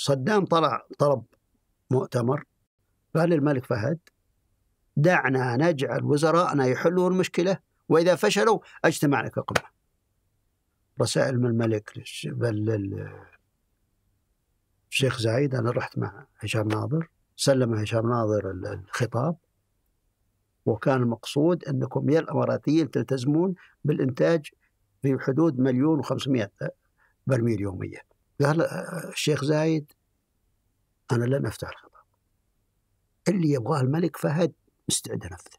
صدام طلع طلب مؤتمر قال للملك فهد دعنا نجعل وزراءنا يحلون المشكلة وإذا فشلوا اجتمعنا كقمة رسائل من الملك بل الشيخ زايد أنا رحت مع هشام ناظر سلم هشام ناظر الخطاب وكان المقصود أنكم يا الأماراتيين تلتزمون بالإنتاج في حدود مليون وخمسمائة برميل يوميا قال الشيخ زايد أنا لن أفتح الخطاب اللي يبغاه الملك فهد مستعد أنفذه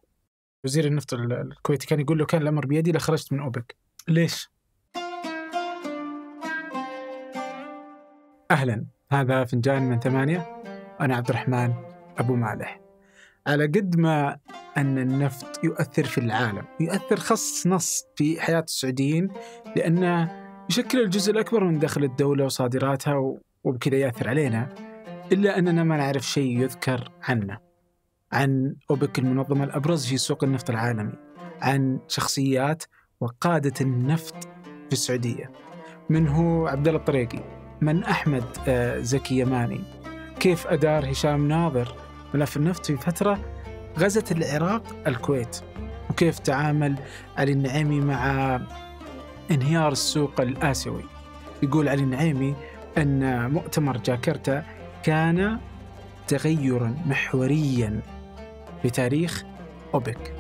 وزير النفط الكويتي كان يقول لو كان الأمر بيدي لخرجت من أوبك ليش؟ أهلا هذا فنجان من ثمانية أنا عبد الرحمن أبو مالح على قد ما أن النفط يؤثر في العالم يؤثر خص نص في حياة السعوديين لأنه يشكل الجزء الأكبر من دخل الدولة وصادراتها وبكذا يأثر علينا إلا أننا ما نعرف شيء يذكر عنه عن أوبك المنظمة الأبرز في سوق النفط العالمي عن شخصيات وقادة النفط في السعودية هو عبد الله الطريقي من أحمد آه، زكي يماني كيف أدار هشام ناظر ملف النفط في فترة غزت العراق الكويت وكيف تعامل علي النعيمي مع انهيار السوق الآسيوي يقول علي النعيمي أن مؤتمر جاكرتا كان تغيرا محوريا في تاريخ أوبك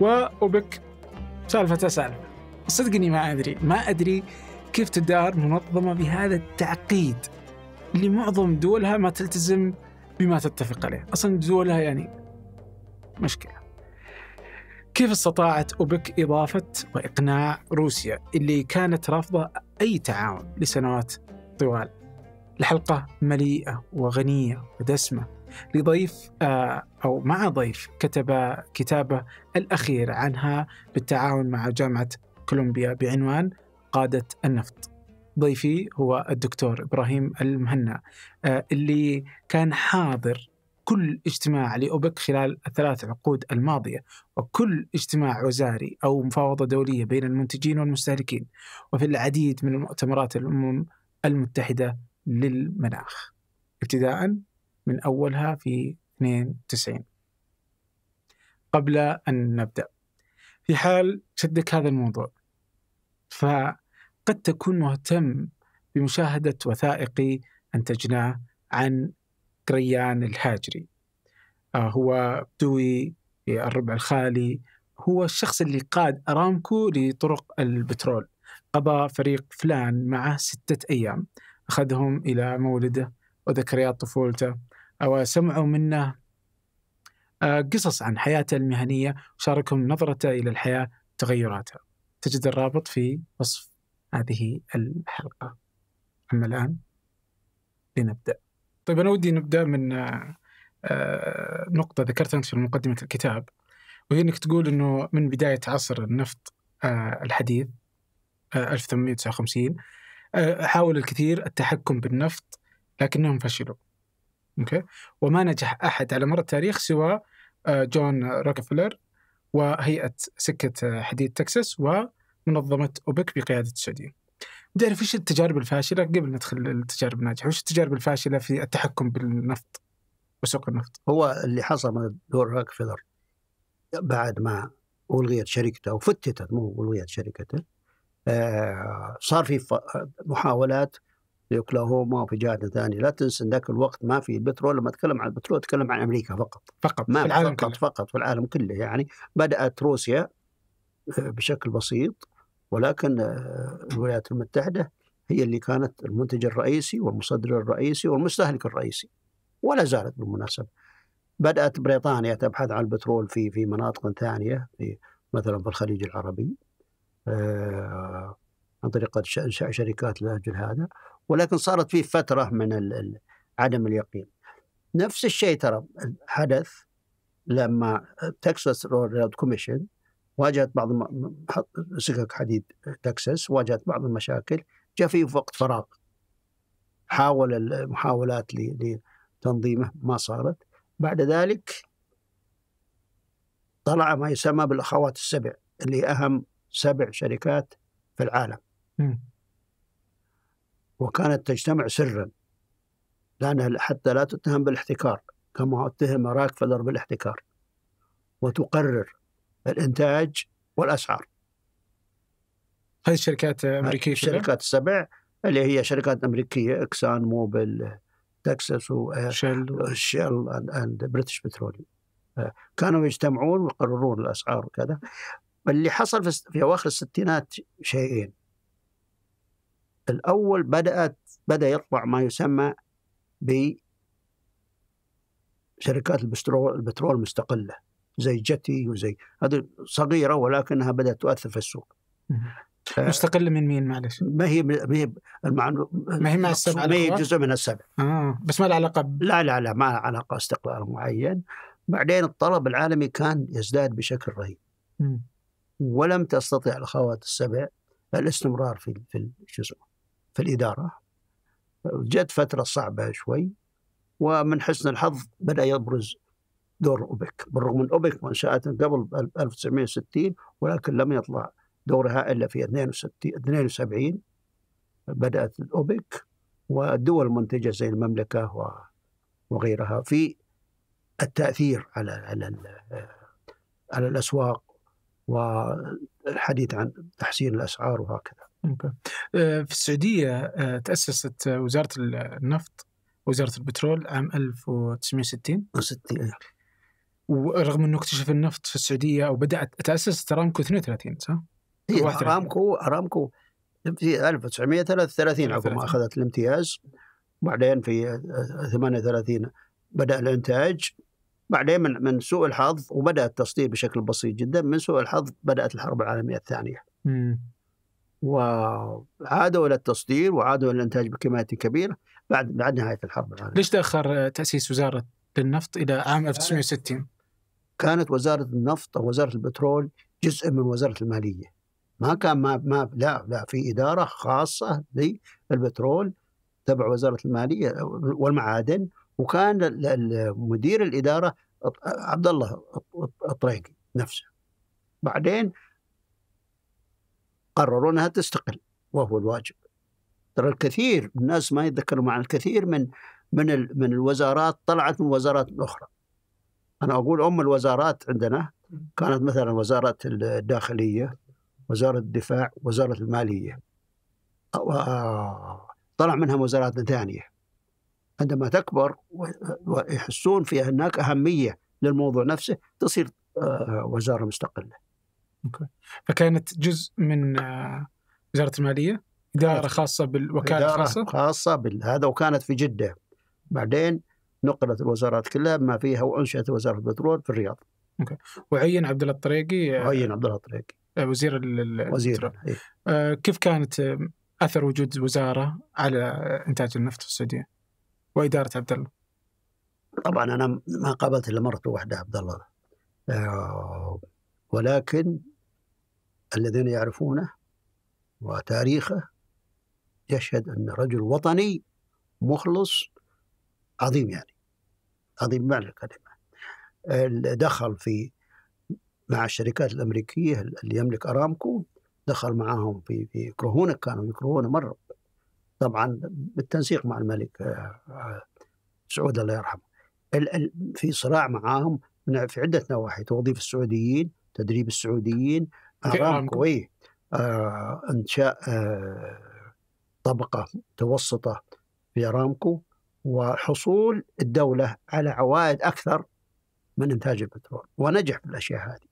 وأوبك سالفة سالفة صدق اني ما أدري ما أدري كيف تدار منظمة بهذا التعقيد اللي معظم دولها ما تلتزم بما تتفق عليه أصلا دولها يعني مشكلة كيف استطاعت أوبك إضافة وإقناع روسيا اللي كانت رافضة أي تعاون لسنوات طوال الحلقة مليئة وغنية ودسمة لضيف آه، أو مع ضيف كتب كتابه الأخير عنها بالتعاون مع جامعة كولومبيا بعنوان قادة النفط ضيفي هو الدكتور إبراهيم المهنا آه، اللي كان حاضر كل اجتماع لأوبك خلال الثلاث عقود الماضية وكل اجتماع وزاري أو مفاوضة دولية بين المنتجين والمستهلكين وفي العديد من المؤتمرات الأمم المتحدة للمناخ ابتداء من أولها في 92 قبل أن نبدأ في حال شدك هذا الموضوع فقد تكون مهتم بمشاهدة وثائقي أنتجناه عن كريان الهاجري آه، هو بدوي آه، الربع الخالي هو الشخص اللي قاد أرامكو لطرق البترول قضى فريق فلان معه ستة أيام أخذهم إلى مولده وذكريات طفولته آه، وسمعوا منه قصص عن حياته المهنية وشاركهم نظرته إلى الحياة وتغيراتها تجد الرابط في وصف هذه الحلقة أما الآن لنبدأ طيب انا ودي نبدا من آه، آه، نقطة ذكرتها أنت في مقدمة الكتاب وهي أنك تقول أنه من بداية عصر النفط آه، الحديث 1859 حاول الكثير التحكم بالنفط لكنهم فشلوا اوكي وما نجح احد على مر التاريخ سوى جون روكفلر وهيئه سكه حديد تكساس ومنظمه اوبك بقياده السعوديه تعرف ايش التجارب الفاشله قبل ندخل التجارب الناجحه، وش التجارب الفاشله في التحكم بالنفط وسوق النفط؟ هو اللي حصل من دور روكفلر بعد ما الغيت شركته وفتتت مو الغيت شركته آه، صار في محاولات في اوكلاهوما وفي جهات ثانيه لا تنسى ذاك الوقت ما في البترول لما اتكلم عن البترول اتكلم عن امريكا فقط فقط ما في العالم فقط كله. فقط في العالم كله يعني بدات روسيا آه، بشكل بسيط ولكن آه، الولايات المتحدة هي اللي كانت المنتج الرئيسي والمصدر الرئيسي والمستهلك الرئيسي ولا زالت بالمناسبة بدأت بريطانيا تبحث عن البترول في في مناطق ثانية في مثلا في الخليج العربي آه، عن طريق إنشاء شركات لأجل هذا ولكن صارت في فترة من عدم اليقين نفس الشيء ترى حدث لما تكساس رود كوميشن واجهت بعض سكك حديد تكساس واجهت بعض المشاكل جاء في وقت فراغ حاول المحاولات لتنظيمه ما صارت بعد ذلك طلع ما يسمى بالاخوات السبع اللي اهم سبع شركات في العالم وكانت تجتمع سرا لانها حتى لا تتهم بالاحتكار كما اتهم راكفلر بالاحتكار وتقرر الانتاج والاسعار. هذه الشركات الامريكيه الشركات السبع اللي هي شركات امريكيه اكسان موبل تكساس وشيل شيل اند بريتش بتروليوم كانوا يجتمعون ويقررون الاسعار وكذا اللي حصل في اواخر الستينات شيئين الاول بدات بدا يطلع ما يسمى ب شركات البترول المستقله زي جتي وزي هذه صغيره ولكنها بدات تؤثر في السوق مستقله من مين معلش؟ ما هي ما هي ما هي مع السبع ما هي جزء من السبع آه. بس ما لها علاقه ب... لا لا لا ما لها علاقه استقلال معين بعدين الطلب العالمي كان يزداد بشكل رهيب ولم تستطع الاخوات السبع الاستمرار في في شو اسمه في الاداره جت فتره صعبه شوي ومن حسن الحظ بدا يبرز دور أوبك بالرغم من أوبك وانشأت قبل 1960 ولكن لم يطلع دورها إلا في 62 72 بدأت الأوبك والدول المنتجة زي المملكة وغيرها في التأثير على على على الأسواق والحديث عن تحسين الأسعار وهكذا آه، في السعودية آه، تأسست وزارة النفط وزارة البترول عام 1960 60 ورغم انه اكتشف النفط في السعوديه او بدات تاسست ارامكو 32 صح؟ هي ارامكو ارامكو في 1933 عقب ما اخذت الامتياز وبعدين في 38 بدا الانتاج بعدين من من سوء الحظ وبدا التصدير بشكل بسيط جدا من سوء الحظ بدات الحرب العالميه الثانيه. وعادوا الى التصدير وعادوا الى الانتاج بكميات كبيره بعد بعد نهايه الحرب العالميه. ليش تاخر تاسيس وزاره للنفط إلى عام 1960 كانت وزارة النفط أو وزارة البترول جزء من وزارة المالية ما كان ما, ما لا لا في إدارة خاصة للبترول تبع وزارة المالية والمعادن وكان مدير الإدارة عبد الله الطريقي نفسه بعدين قرروا أنها تستقل وهو الواجب ترى الكثير الناس ما يتذكروا مع الكثير من من من الوزارات طلعت من وزارات اخرى انا اقول ام الوزارات عندنا كانت مثلا وزاره الداخليه وزاره الدفاع وزاره الماليه آه، طلع منها وزارات ثانيه عندما تكبر ويحسون في هناك اهميه للموضوع نفسه تصير آه، وزاره مستقله. أوكي. فكانت جزء من آه، وزاره الماليه اداره إيه. خاصه بالوكاله إدارة خاصه خاصه هذا وكانت في جده بعدين نقلت الوزارات كلها بما فيها وانشات وزاره البترول في الرياض. اوكي وعين عبد الله الطريقي وعين آه، عبد الله الطريقي آه، وزير وزير إيه؟ آه كيف كانت آه، اثر وجود وزاره على انتاج النفط في السعوديه واداره عبد الله؟ طبعا انا ما قابلت الا مرته واحده عبد الله آه ولكن الذين يعرفونه وتاريخه يشهد ان رجل وطني مخلص عظيم يعني عظيم بمعنى الكلمة دخل في مع الشركات الأمريكية اللي يملك أرامكو دخل معاهم في في كرهونه كانوا يكرهونه مرة طبعا بالتنسيق مع الملك آه، آه، سعود الله يرحمه في صراع معاهم في عدة نواحي توظيف السعوديين تدريب السعوديين أرامكو إيه، آه انشاء آه طبقة متوسطة في أرامكو وحصول الدولة على عوائد أكثر من إنتاج البترول ونجح في الأشياء هذه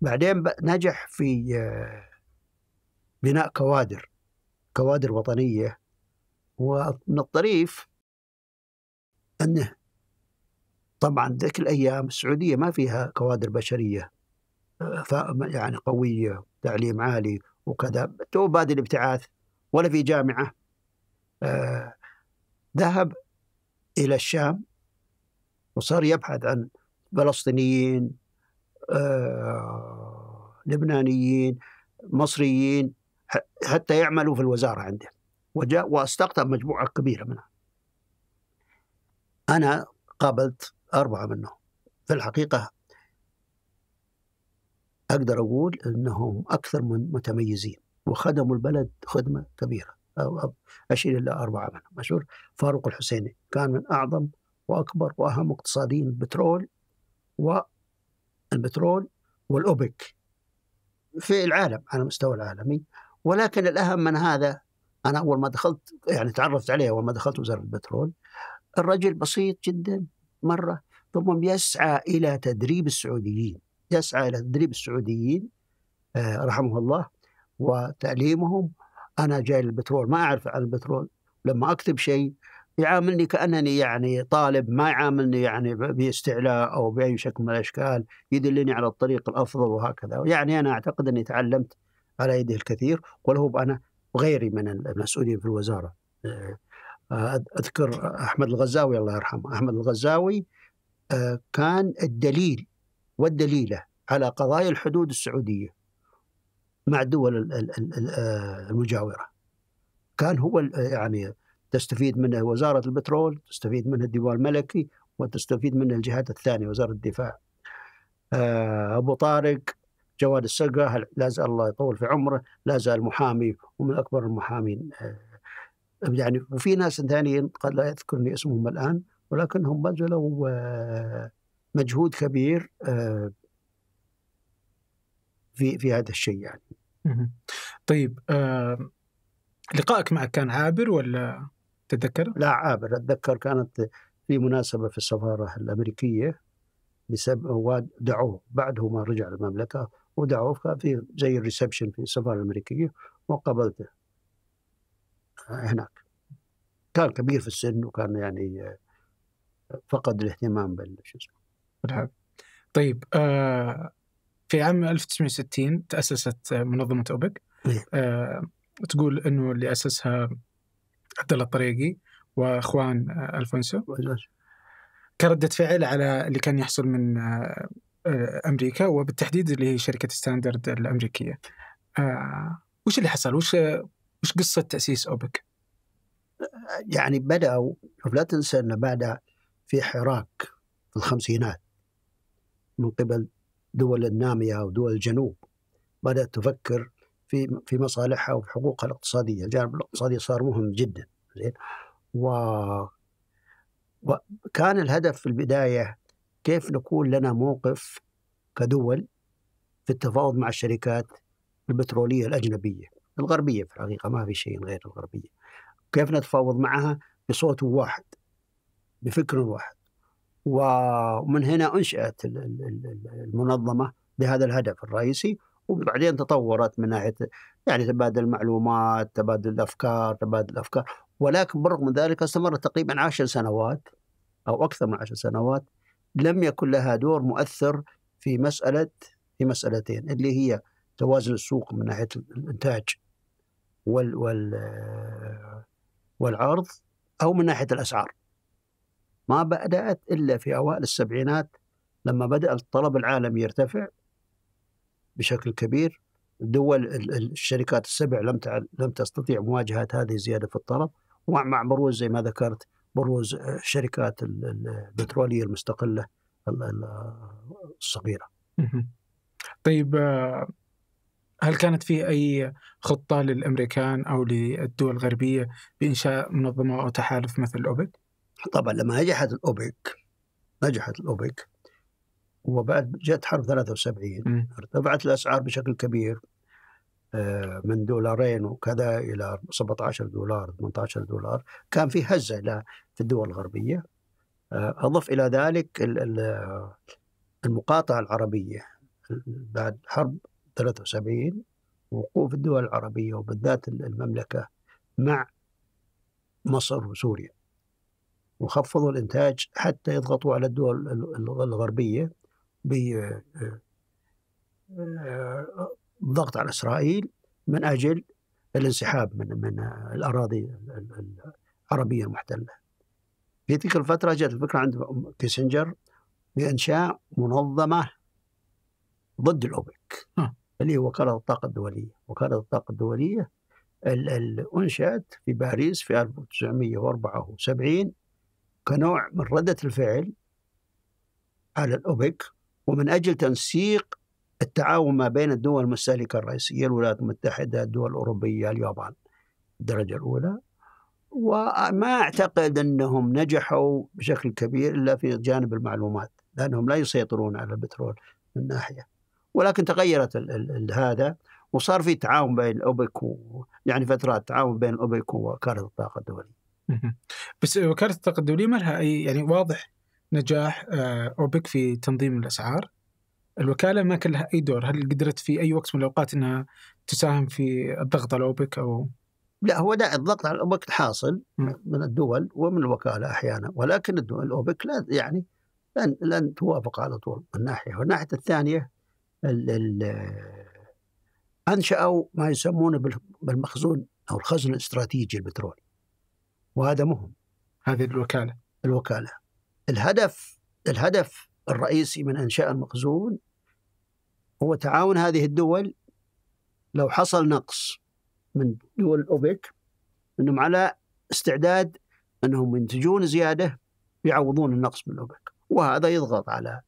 بعدين نجح في آه، بناء كوادر كوادر وطنية ومن الطريف أنه طبعا ذيك الأيام السعودية ما فيها كوادر بشرية آه، يعني قوية تعليم عالي وكذا تو بادئ الابتعاث ولا في جامعة آه ذهب إلى الشام وصار يبحث عن فلسطينيين آه، لبنانيين مصريين حتى يعملوا في الوزارة عنده وجاء واستقطب مجموعة كبيرة منها أنا قابلت أربعة منهم في الحقيقة أقدر أقول أنهم أكثر من متميزين وخدموا البلد خدمة كبيرة أو أب أشير إلى أربعة منهم مشهور فاروق الحسيني كان من أعظم وأكبر وأهم اقتصاديين البترول والبترول والأوبك في العالم على المستوى العالمي ولكن الأهم من هذا أنا أول ما دخلت يعني تعرفت عليه أول ما دخلت وزارة البترول الرجل بسيط جدا مرة ثم يسعى إلى تدريب السعوديين يسعى إلى تدريب السعوديين آه، رحمه الله وتعليمهم انا جاي للبترول ما اعرف عن البترول لما اكتب شيء يعاملني كانني يعني طالب ما يعاملني يعني باستعلاء او باي شكل من الاشكال يدلني على الطريق الافضل وهكذا يعني انا اعتقد اني تعلمت على يده الكثير وله انا وغيري من المسؤولين في الوزاره آه، اذكر احمد الغزاوي الله يرحمه احمد الغزاوي آه، كان الدليل والدليله على قضايا الحدود السعوديه مع الدول آه، المجاوره كان هو آه، يعني تستفيد منه وزاره البترول تستفيد منه الديوان الملكي وتستفيد منه الجهات الثانيه وزاره الدفاع آه، ابو طارق جواد السقا لا زال الله يطول في عمره لا زال محامي ومن اكبر المحامين يعني وفي ناس ثانيين قد لا يذكرني اسمهم الان ولكنهم بذلوا مجهود كبير في في هذا الشيء يعني طيب آه لقائك معك كان عابر ولا تتذكر؟ لا عابر اتذكر كانت في مناسبه في السفاره الامريكيه بسبب ودعوه بعده ما رجع المملكه ودعوه في زي الريسبشن في السفاره الامريكيه وقابلته هناك كان كبير في السن وكان يعني آه، فقد الاهتمام بال شو اسمه طيب آه في عام 1960 تأسست منظمة أوبك إيه. آه تقول أنه اللي أسسها عبد الله الطريقي وإخوان آه، ألفونسو كردة فعل على اللي كان يحصل من آه،, آه أمريكا وبالتحديد اللي هي شركة ستاندرد الأمريكية آه وش اللي حصل؟ وش وش قصة تأسيس أوبك؟ يعني بدأوا لا تنسى أنه بعد في حراك في الخمسينات من قبل دول النامية أو دول الجنوب بدأت تفكر في في مصالحها وفي حقوقها الاقتصادية الجانب الاقتصادي صار مهم جدا زين و... وكان الهدف في البداية كيف نكون لنا موقف كدول في التفاوض مع الشركات البترولية الأجنبية الغربية في الحقيقة ما في شيء غير الغربية كيف نتفاوض معها بصوت واحد بفكر واحد ومن هنا انشئت المنظمه بهذا الهدف الرئيسي وبعدين تطورت من ناحيه يعني تبادل المعلومات، تبادل الافكار، تبادل الافكار، ولكن بالرغم من ذلك استمرت تقريبا عشر سنوات او اكثر من عشر سنوات لم يكن لها دور مؤثر في مساله في مسالتين اللي هي توازن السوق من ناحيه الانتاج وال وال والعرض او من ناحيه الاسعار. ما بدأت إلا في أوائل السبعينات لما بدأ الطلب العالمي يرتفع بشكل كبير دول الشركات السبع لم لم تستطيع مواجهة هذه الزيادة في الطلب ومع بروز زي ما ذكرت بروز الشركات آه، البترولية المستقلة الصغيرة طيب آه، هل كانت في أي خطة للأمريكان أو للدول الغربية بإنشاء منظمة أو تحالف مثل أوبك؟ طبعا لما نجحت الأوبك نجحت الأوبك وبعد جت حرب 73 ارتفعت الأسعار بشكل كبير آه، من دولارين وكذا إلى 17 دولار 18 دولار كان في هزة إلى في الدول الغربية آه، أضف إلى ذلك المقاطعة العربية بعد حرب 73 وقوف الدول العربية وبالذات المملكة مع مصر وسوريا وخفضوا الإنتاج حتى يضغطوا على الدول الغربية بالضغط آه، على إسرائيل من أجل الانسحاب من من الأراضي العربية المحتلة. في تلك الفترة جاءت الفكرة عند كيسنجر بإنشاء منظمة ضد الأوبك آه. اللي هي وكالة الطاقة الدولية وكالة الطاقة الدولية أنشأت في باريس في 1974 كنوع من ردة الفعل على الأوبك ومن أجل تنسيق التعاون ما بين الدول المستهلكة الرئيسية الولايات المتحدة الدول الأوروبية اليابان الدرجة الأولى وما أعتقد أنهم نجحوا بشكل كبير إلا في جانب المعلومات لأنهم لا يسيطرون على البترول من ناحية ولكن تغيرت الـ الـ هذا وصار في تعاون بين الأوبك و... يعني فترات تعاون بين الأوبك وكارت الطاقة الدولية بس وكاله الطاقه الدوليه ما لها اي يعني واضح نجاح آه، اوبك في تنظيم الاسعار الوكاله ما كان لها اي دور هل قدرت في اي وقت من الاوقات انها تساهم في الضغط على اوبك او لا هو ده الضغط على الاوبك حاصل من الدول ومن الوكاله احيانا ولكن الدول الاوبك لا يعني لن لن توافق على طول من ناحيه والناحيه الثانيه الـ الـ آه، انشاوا ما يسمونه بالمخزون او الخزن الاستراتيجي للبترول وهذا مهم هذه الوكالة الوكالة الهدف الهدف الرئيسي من إنشاء المخزون هو تعاون هذه الدول لو حصل نقص من دول أوبك أنهم على استعداد أنهم ينتجون زيادة يعوضون النقص من أوبك وهذا يضغط على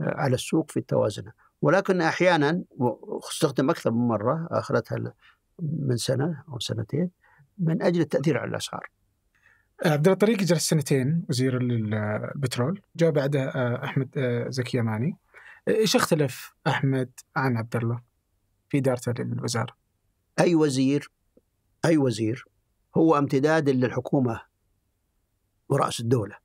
على السوق في التوازن ولكن أحيانا استخدم أكثر من مرة آخرتها من سنة أو سنتين من أجل التأثير على الأسعار آه، عبد الله طريق جلس سنتين وزير البترول جاء بعده آه، احمد آه، زكي يماني ايش اختلف احمد عن عبد الله في ادارته للوزاره؟ اي وزير اي وزير هو امتداد للحكومه ورأس الدوله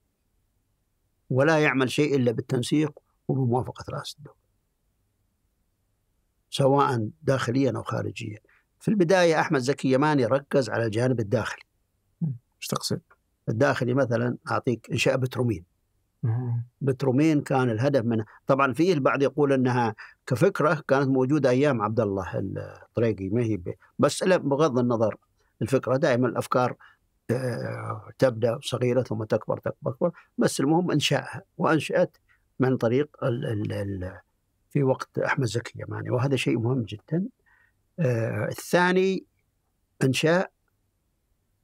ولا يعمل شيء الا بالتنسيق وبموافقه رأس الدوله سواء داخليا او خارجيا في البدايه احمد زكي يماني ركز على الجانب الداخلي ايش تقصد؟ الداخلي مثلا اعطيك انشاء بترومين بترومين كان الهدف منها طبعا فيه البعض يقول انها كفكره كانت موجوده ايام عبد الله الطريقي ما هي بس بغض النظر الفكره دائما الافكار آه، تبدا صغيره ثم تكبر تكبر تكبر بس المهم انشائها وانشات من طريق الـ الـ الـ في وقت احمد زكي يعني وهذا شيء مهم جدا آه، الثاني انشاء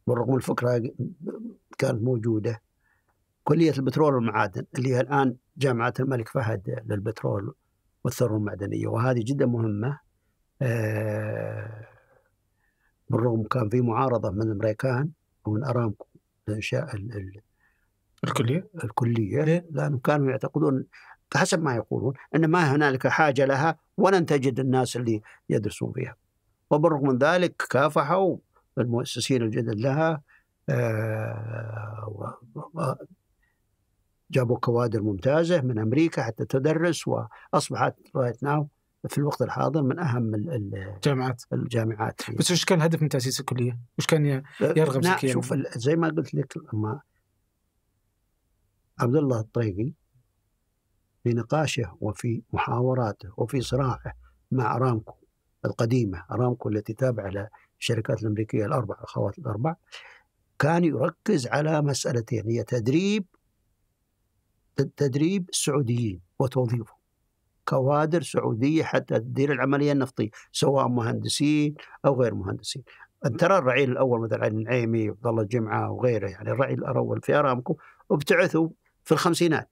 بالرغم الفكرة كانت موجودة كلية البترول والمعادن اللي هي الآن جامعة الملك فهد للبترول والثروة المعدنية وهذه جدا مهمة آه، بالرغم كان في معارضة من الأمريكان ومن أرامكو لإنشاء الكلية الكلية إيه. لأنهم كانوا يعتقدون حسب ما يقولون أن ما هنالك حاجة لها ولن تجد الناس اللي يدرسون فيها وبالرغم من ذلك كافحوا المؤسسين الجدد لها آه، جابوا كوادر ممتازة من أمريكا حتى تدرس وأصبحت رايت ناو في الوقت الحاضر من أهم الجامعات الجامعات بس وش كان الهدف من تأسيس الكلية؟ وش كان آه، يرغب زكي؟ شوف زي ما قلت لك لما عبد الله الطريقي في نقاشه وفي محاوراته وفي صراعه مع ارامكو القديمه ارامكو التي تابعه الشركات الامريكيه الاربع الاخوات الاربع كان يركز على مسالتين هي تدريب تدريب السعوديين وتوظيفهم كوادر سعوديه حتى تدير العمليه النفطيه سواء مهندسين او غير مهندسين ان ترى الرعيل الاول مثل علي النعيمي وعبد الله الجمعه وغيره يعني الرعيل الاول في ارامكو ابتعثوا في الخمسينات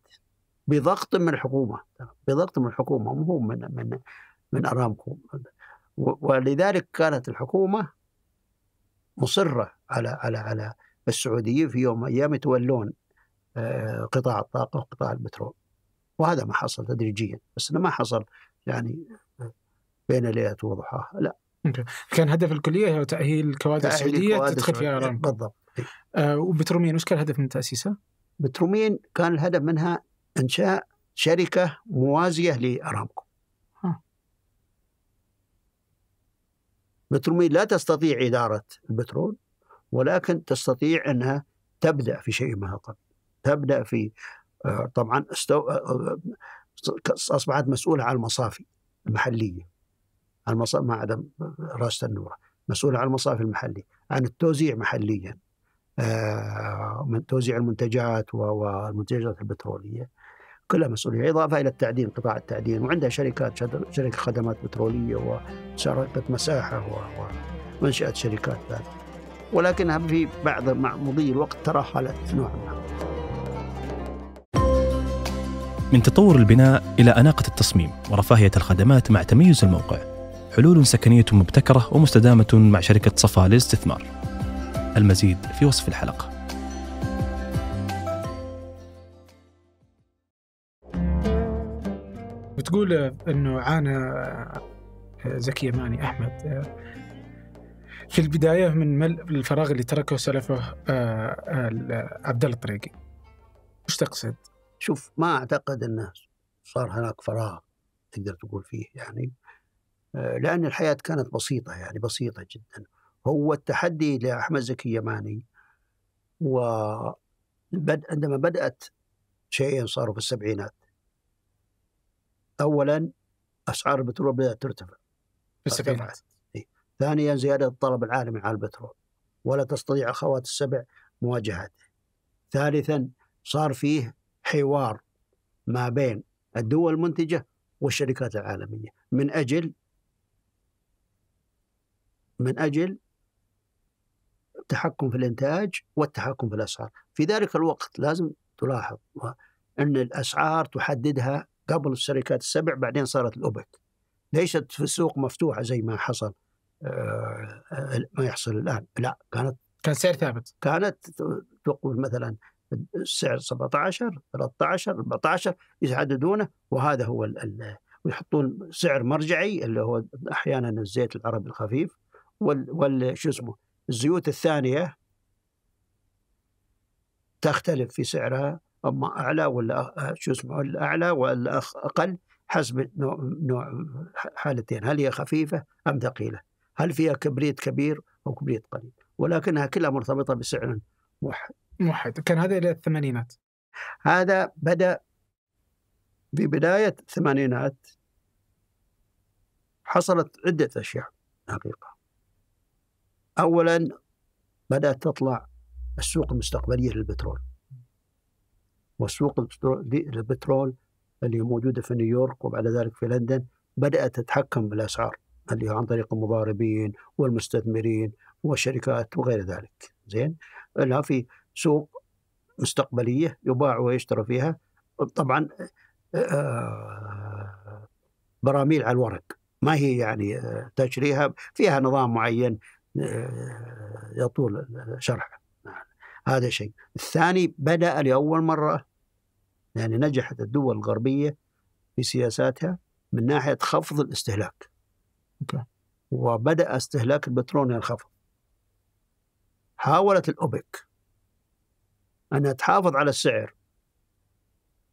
بضغط من الحكومه بضغط من الحكومه مو من من من ارامكو ولذلك كانت الحكومة مصرة على على على السعوديين في يوم من الأيام يتولون آه، قطاع الطاقة وقطاع البترول وهذا ما حصل تدريجيا بس ما حصل يعني بين ليلة وضحاها لا كان هدف الكلية هو تأهيل كوادر السعودية تدخل فيها رمضان بالضبط آه وبترومين وش كان الهدف من تأسيسها؟ بترومين كان الهدف منها إنشاء شركة موازية لأرامكو بتروميل لا تستطيع إدارة البترول ولكن تستطيع أنها تبدأ في شيء ما قبل تبدأ في آه، طبعا استو... آه، آه، أصبحت مسؤولة عن المصافي المحلية المصافي ما عدا رأس النورة مسؤولة عن المصافي المحلية عن التوزيع محليا من توزيع المنتجات والمنتجات البترولية كلها مسؤوليه اضافه الى التعدين قطاع التعدين وعندها شركات شركه خدمات بتروليه وشركه مساحه ومنشاه شركات ذات ولكنها في بعض مع مضي الوقت ترحلت نوعا ما من تطور البناء إلى أناقة التصميم ورفاهية الخدمات مع تميز الموقع حلول سكنية مبتكرة ومستدامة مع شركة صفا للاستثمار المزيد في وصف الحلقه بتقول انه عانى زكي يماني احمد في البدايه من ملء الفراغ اللي تركه سلفه عبد الله الطريقي وش تقصد؟ شوف ما اعتقد انه صار هناك فراغ تقدر تقول فيه يعني لان الحياه كانت بسيطه يعني بسيطه جدا هو التحدي لاحمد زكي يماني و عندما بدات شيئين صاروا في السبعينات اولا اسعار البترول بدات ترتفع في ثانيا زياده الطلب العالمي على البترول ولا تستطيع اخوات السبع مواجهته ثالثا صار فيه حوار ما بين الدول المنتجه والشركات العالميه من اجل من اجل التحكم في الانتاج والتحكم في الاسعار، في ذلك الوقت لازم تلاحظ ان الاسعار تحددها قبل الشركات السبع بعدين صارت الأوبك ليست في السوق مفتوحة زي ما حصل آه، ما يحصل الآن لا كانت كان سعر ثابت كانت تقول مثلا السعر 17 13 14 يحددونه وهذا هو ويحطون سعر مرجعي اللي هو احيانا الزيت العربي الخفيف وال شو اسمه الزيوت الثانيه تختلف في سعرها اما اعلى ولا شو اسمه الاعلى والاخ اقل حسب نوع, نوع حالتين هل هي خفيفه ام ثقيله؟ هل فيها كبريت كبير او كبريت قليل؟ ولكنها كلها مرتبطه بسعر موحد. موحد، كان هذا الى الثمانينات. هذا بدا في بدايه الثمانينات حصلت عده اشياء حقيقه. اولا بدات تطلع السوق المستقبليه للبترول. وسوق البترول اللي موجودة في نيويورك وبعد ذلك في لندن بدأت تتحكم بالأسعار اللي عن طريق المضاربين والمستثمرين والشركات وغير ذلك زين لها في سوق مستقبلية يباع ويشترى فيها طبعا آه، آه، براميل على الورق ما هي يعني آه، تشريها فيها نظام معين يطول شرحه هذا شيء الثاني بدأ لأول مرة يعني نجحت الدول الغربية في سياساتها من ناحية خفض الاستهلاك وبدأ استهلاك البترول ينخفض حاولت الأوبك أنها تحافظ على السعر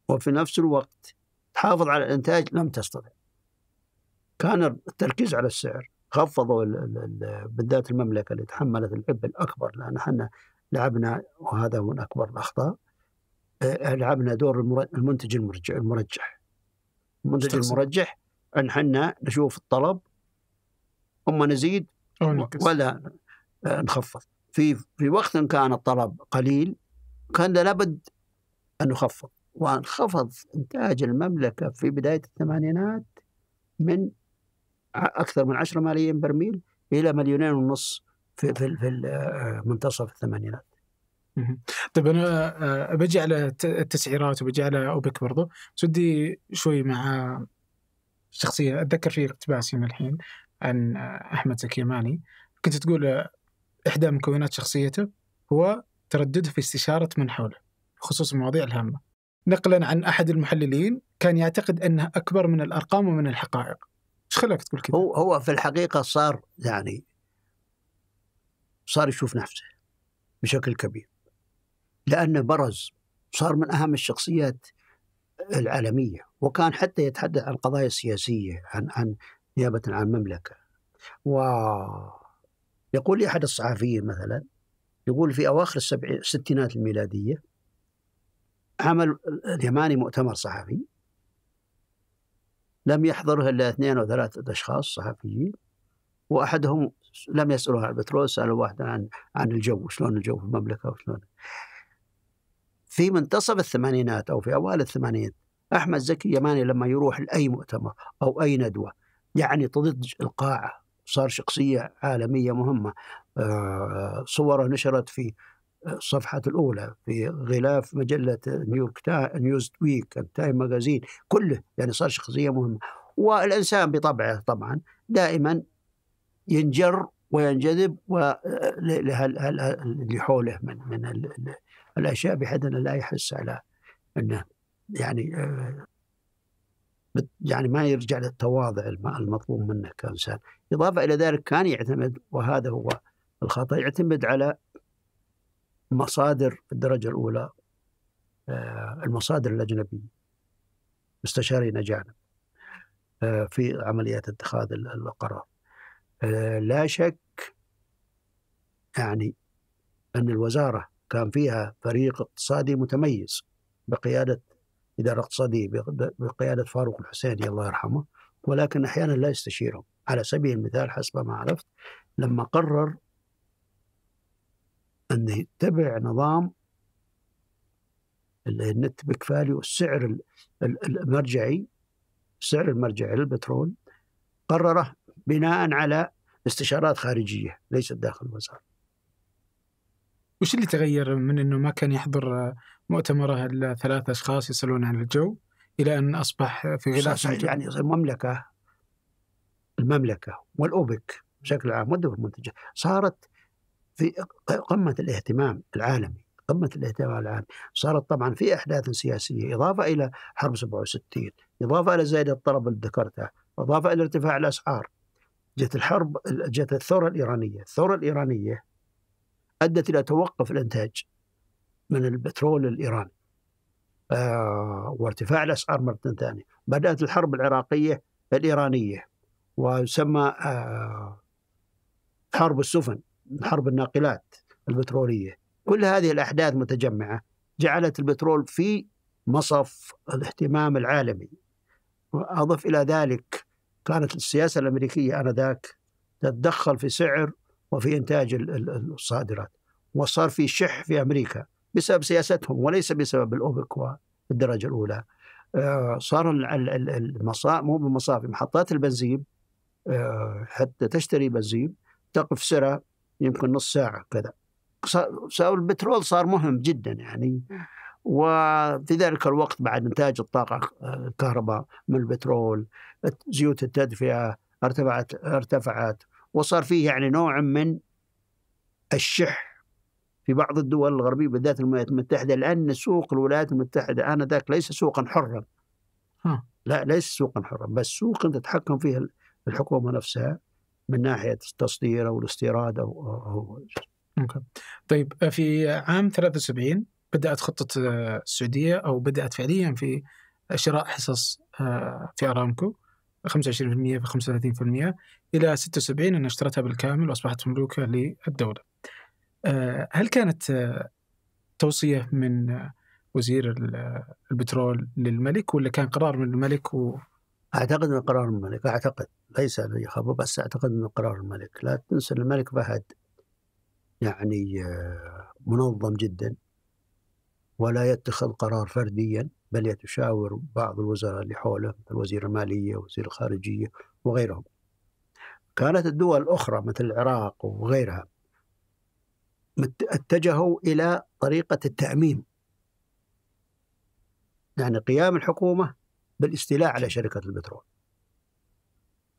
وفي نفس الوقت تحافظ على الإنتاج لم تستطع كان التركيز على السعر خفضوا بالذات المملكة اللي تحملت العبء الأكبر لأن احنا لعبنا وهذا من أكبر الأخطاء آه، لعبنا دور المنتج المرجح المرجح المنتج المرجح أن حنا نشوف الطلب أما نزيد ولا آه، نخفض في في وقت كان الطلب قليل كان لابد أن نخفض وانخفض إنتاج المملكة في بداية الثمانينات من أكثر من 10 ملايين برميل إلى مليونين ونص في في, في آه، منتصف الثمانينات طيب انا آه، بجي على التسعيرات وبجي على اوبك برضه بس ودي شوي مع شخصيه اتذكر في اقتباس من الحين عن آه، احمد زكي ماني كنت تقول احدى مكونات شخصيته هو تردده في استشاره من حوله بخصوص المواضيع الهامه نقلا عن احد المحللين كان يعتقد انه اكبر من الارقام ومن الحقائق ايش خلاك تقول كذا؟ هو هو في الحقيقه صار يعني صار يشوف نفسه بشكل كبير لأنه برز صار من أهم الشخصيات العالمية وكان حتى يتحدث عن قضايا سياسية عن عن نيابة عن المملكة و يقول لي أحد الصحفيين مثلا يقول في أواخر السبعي... الستينات الميلادية عمل اليماني مؤتمر صحفي لم يحضره إلا اثنين أو ثلاثة أشخاص صحفيين وأحدهم لم يسألوها عن البترول سألوا واحدة عن عن الجو شلون الجو في المملكة وشلون في منتصف الثمانينات أو في أوائل الثمانينات أحمد زكي يماني لما يروح لأي مؤتمر أو أي ندوة يعني تضج القاعة صار شخصية عالمية مهمة آه، صوره نشرت في الصفحة الأولى في غلاف مجلة نيويورك نيوز ويك تايم ماجازين كله يعني صار شخصية مهمة والإنسان بطبعه طبعا دائما ينجر وينجذب آه، اللي حوله من من الاشياء بحيث انه لا يحس على انه يعني آه، يعني ما يرجع للتواضع المطلوب منه كانسان، اضافه الى ذلك كان يعتمد وهذا هو الخطا يعتمد على مصادر الدرجه الاولى آه، المصادر الاجنبيه مستشارين اجانب في عمليات اتخاذ القرار. آه، لا شك يعني أن الوزارة كان فيها فريق اقتصادي متميز بقيادة إدارة اقتصادية بقيادة فاروق الحسيني الله يرحمه ولكن أحيانا لا يستشيرهم على سبيل المثال حسب ما عرفت لما قرر أن يتبع نظام النت بيك فاليو المرجعي السعر المرجعي للبترول قرره بناء على استشارات خارجيه ليست داخل الوزاره. وش اللي تغير من انه ما كان يحضر مؤتمره الا ثلاث اشخاص يسالون عن الجو الى ان اصبح في غلاف يعني المملكه المملكه والاوبك بشكل عام والدول المنتجه صارت في قمه الاهتمام العالمي قمه الاهتمام العالمي صارت طبعا في احداث سياسيه اضافه الى حرب 67 اضافه الى زياده الطلب اللي ذكرتها اضافه الى ارتفاع الاسعار جت الحرب جت الثورة الإيرانية الثورة الإيرانية أدت إلى توقف الإنتاج من البترول الإيراني آه وارتفاع الأسعار مرة ثانية بدأت الحرب العراقية الإيرانية ويسمى آه حرب السفن حرب الناقلات البترولية كل هذه الأحداث متجمعة جعلت البترول في مصف الاهتمام العالمي وأضف إلى ذلك كانت السياسة الأمريكية آنذاك تتدخل في سعر وفي إنتاج الصادرات وصار في شح في أمريكا بسبب سياستهم وليس بسبب الأوبك والدرجة الأولى آه، صار المصائب مو بالمصافي محطات البنزين آه، حتى تشتري بنزين تقف سرة يمكن نص ساعة كذا البترول صار مهم جدا يعني نعم. وفي ذلك الوقت بعد إنتاج الطاقة آه، الكهرباء من البترول زيوت التدفئة ارتفعت ارتفعت وصار فيه يعني نوع من الشح في بعض الدول الغربية بالذات الولايات المتحدة لأن سوق الولايات المتحدة آنذاك ليس سوقا حرا لا ليس سوقا حرا بس سوق تتحكم فيه الحكومة نفسها من ناحية التصدير أو الاستيراد أو, أو, أو. طيب في عام 73 بدأت خطة آه، السعودية أو بدأت فعليا في شراء حصص آه، في أرامكو 25% في 35% إلى 76 انها اشترتها بالكامل وأصبحت مملوكة للدولة آه، هل كانت توصية من وزير البترول للملك ولا كان قرار من الملك و... أعتقد أنه قرار الملك أعتقد ليس لي خبر بس أعتقد أنه قرار الملك لا تنسى الملك فهد يعني منظم جدا ولا يتخذ قرار فرديا بل يتشاور بعض الوزراء اللي حوله مثل وزير المالية وزير الخارجية وغيرهم كانت الدول الأخرى مثل العراق وغيرها اتجهوا إلى طريقة التأميم يعني قيام الحكومة بالاستيلاء على شركة البترول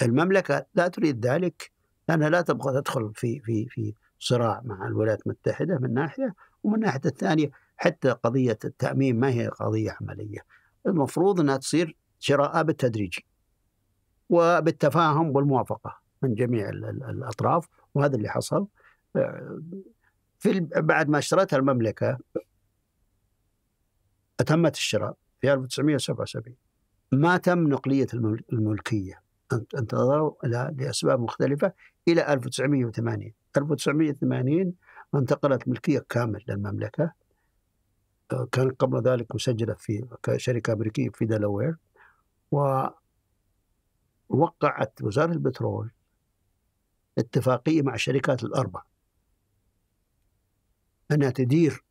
المملكة لا تريد ذلك لأنها لا تبغى تدخل في في في صراع مع الولايات المتحدة من ناحية ومن الناحية الثانية حتى قضية التعميم ما هي قضية عملية المفروض أنها تصير شراء بالتدريج وبالتفاهم والموافقة من جميع الأطراف وهذا اللي حصل آه، في بعد ما اشترتها المملكة أتمت الشراء في 1977 ما تم نقلية الملكية انتظروا لأسباب مختلفة إلى 1980 1980 انتقلت ملكية كامل للمملكة كان قبل ذلك مسجلة في شركة أمريكية في دلوير ووقعت وزارة البترول اتفاقية مع الشركات الأربع أنها تدير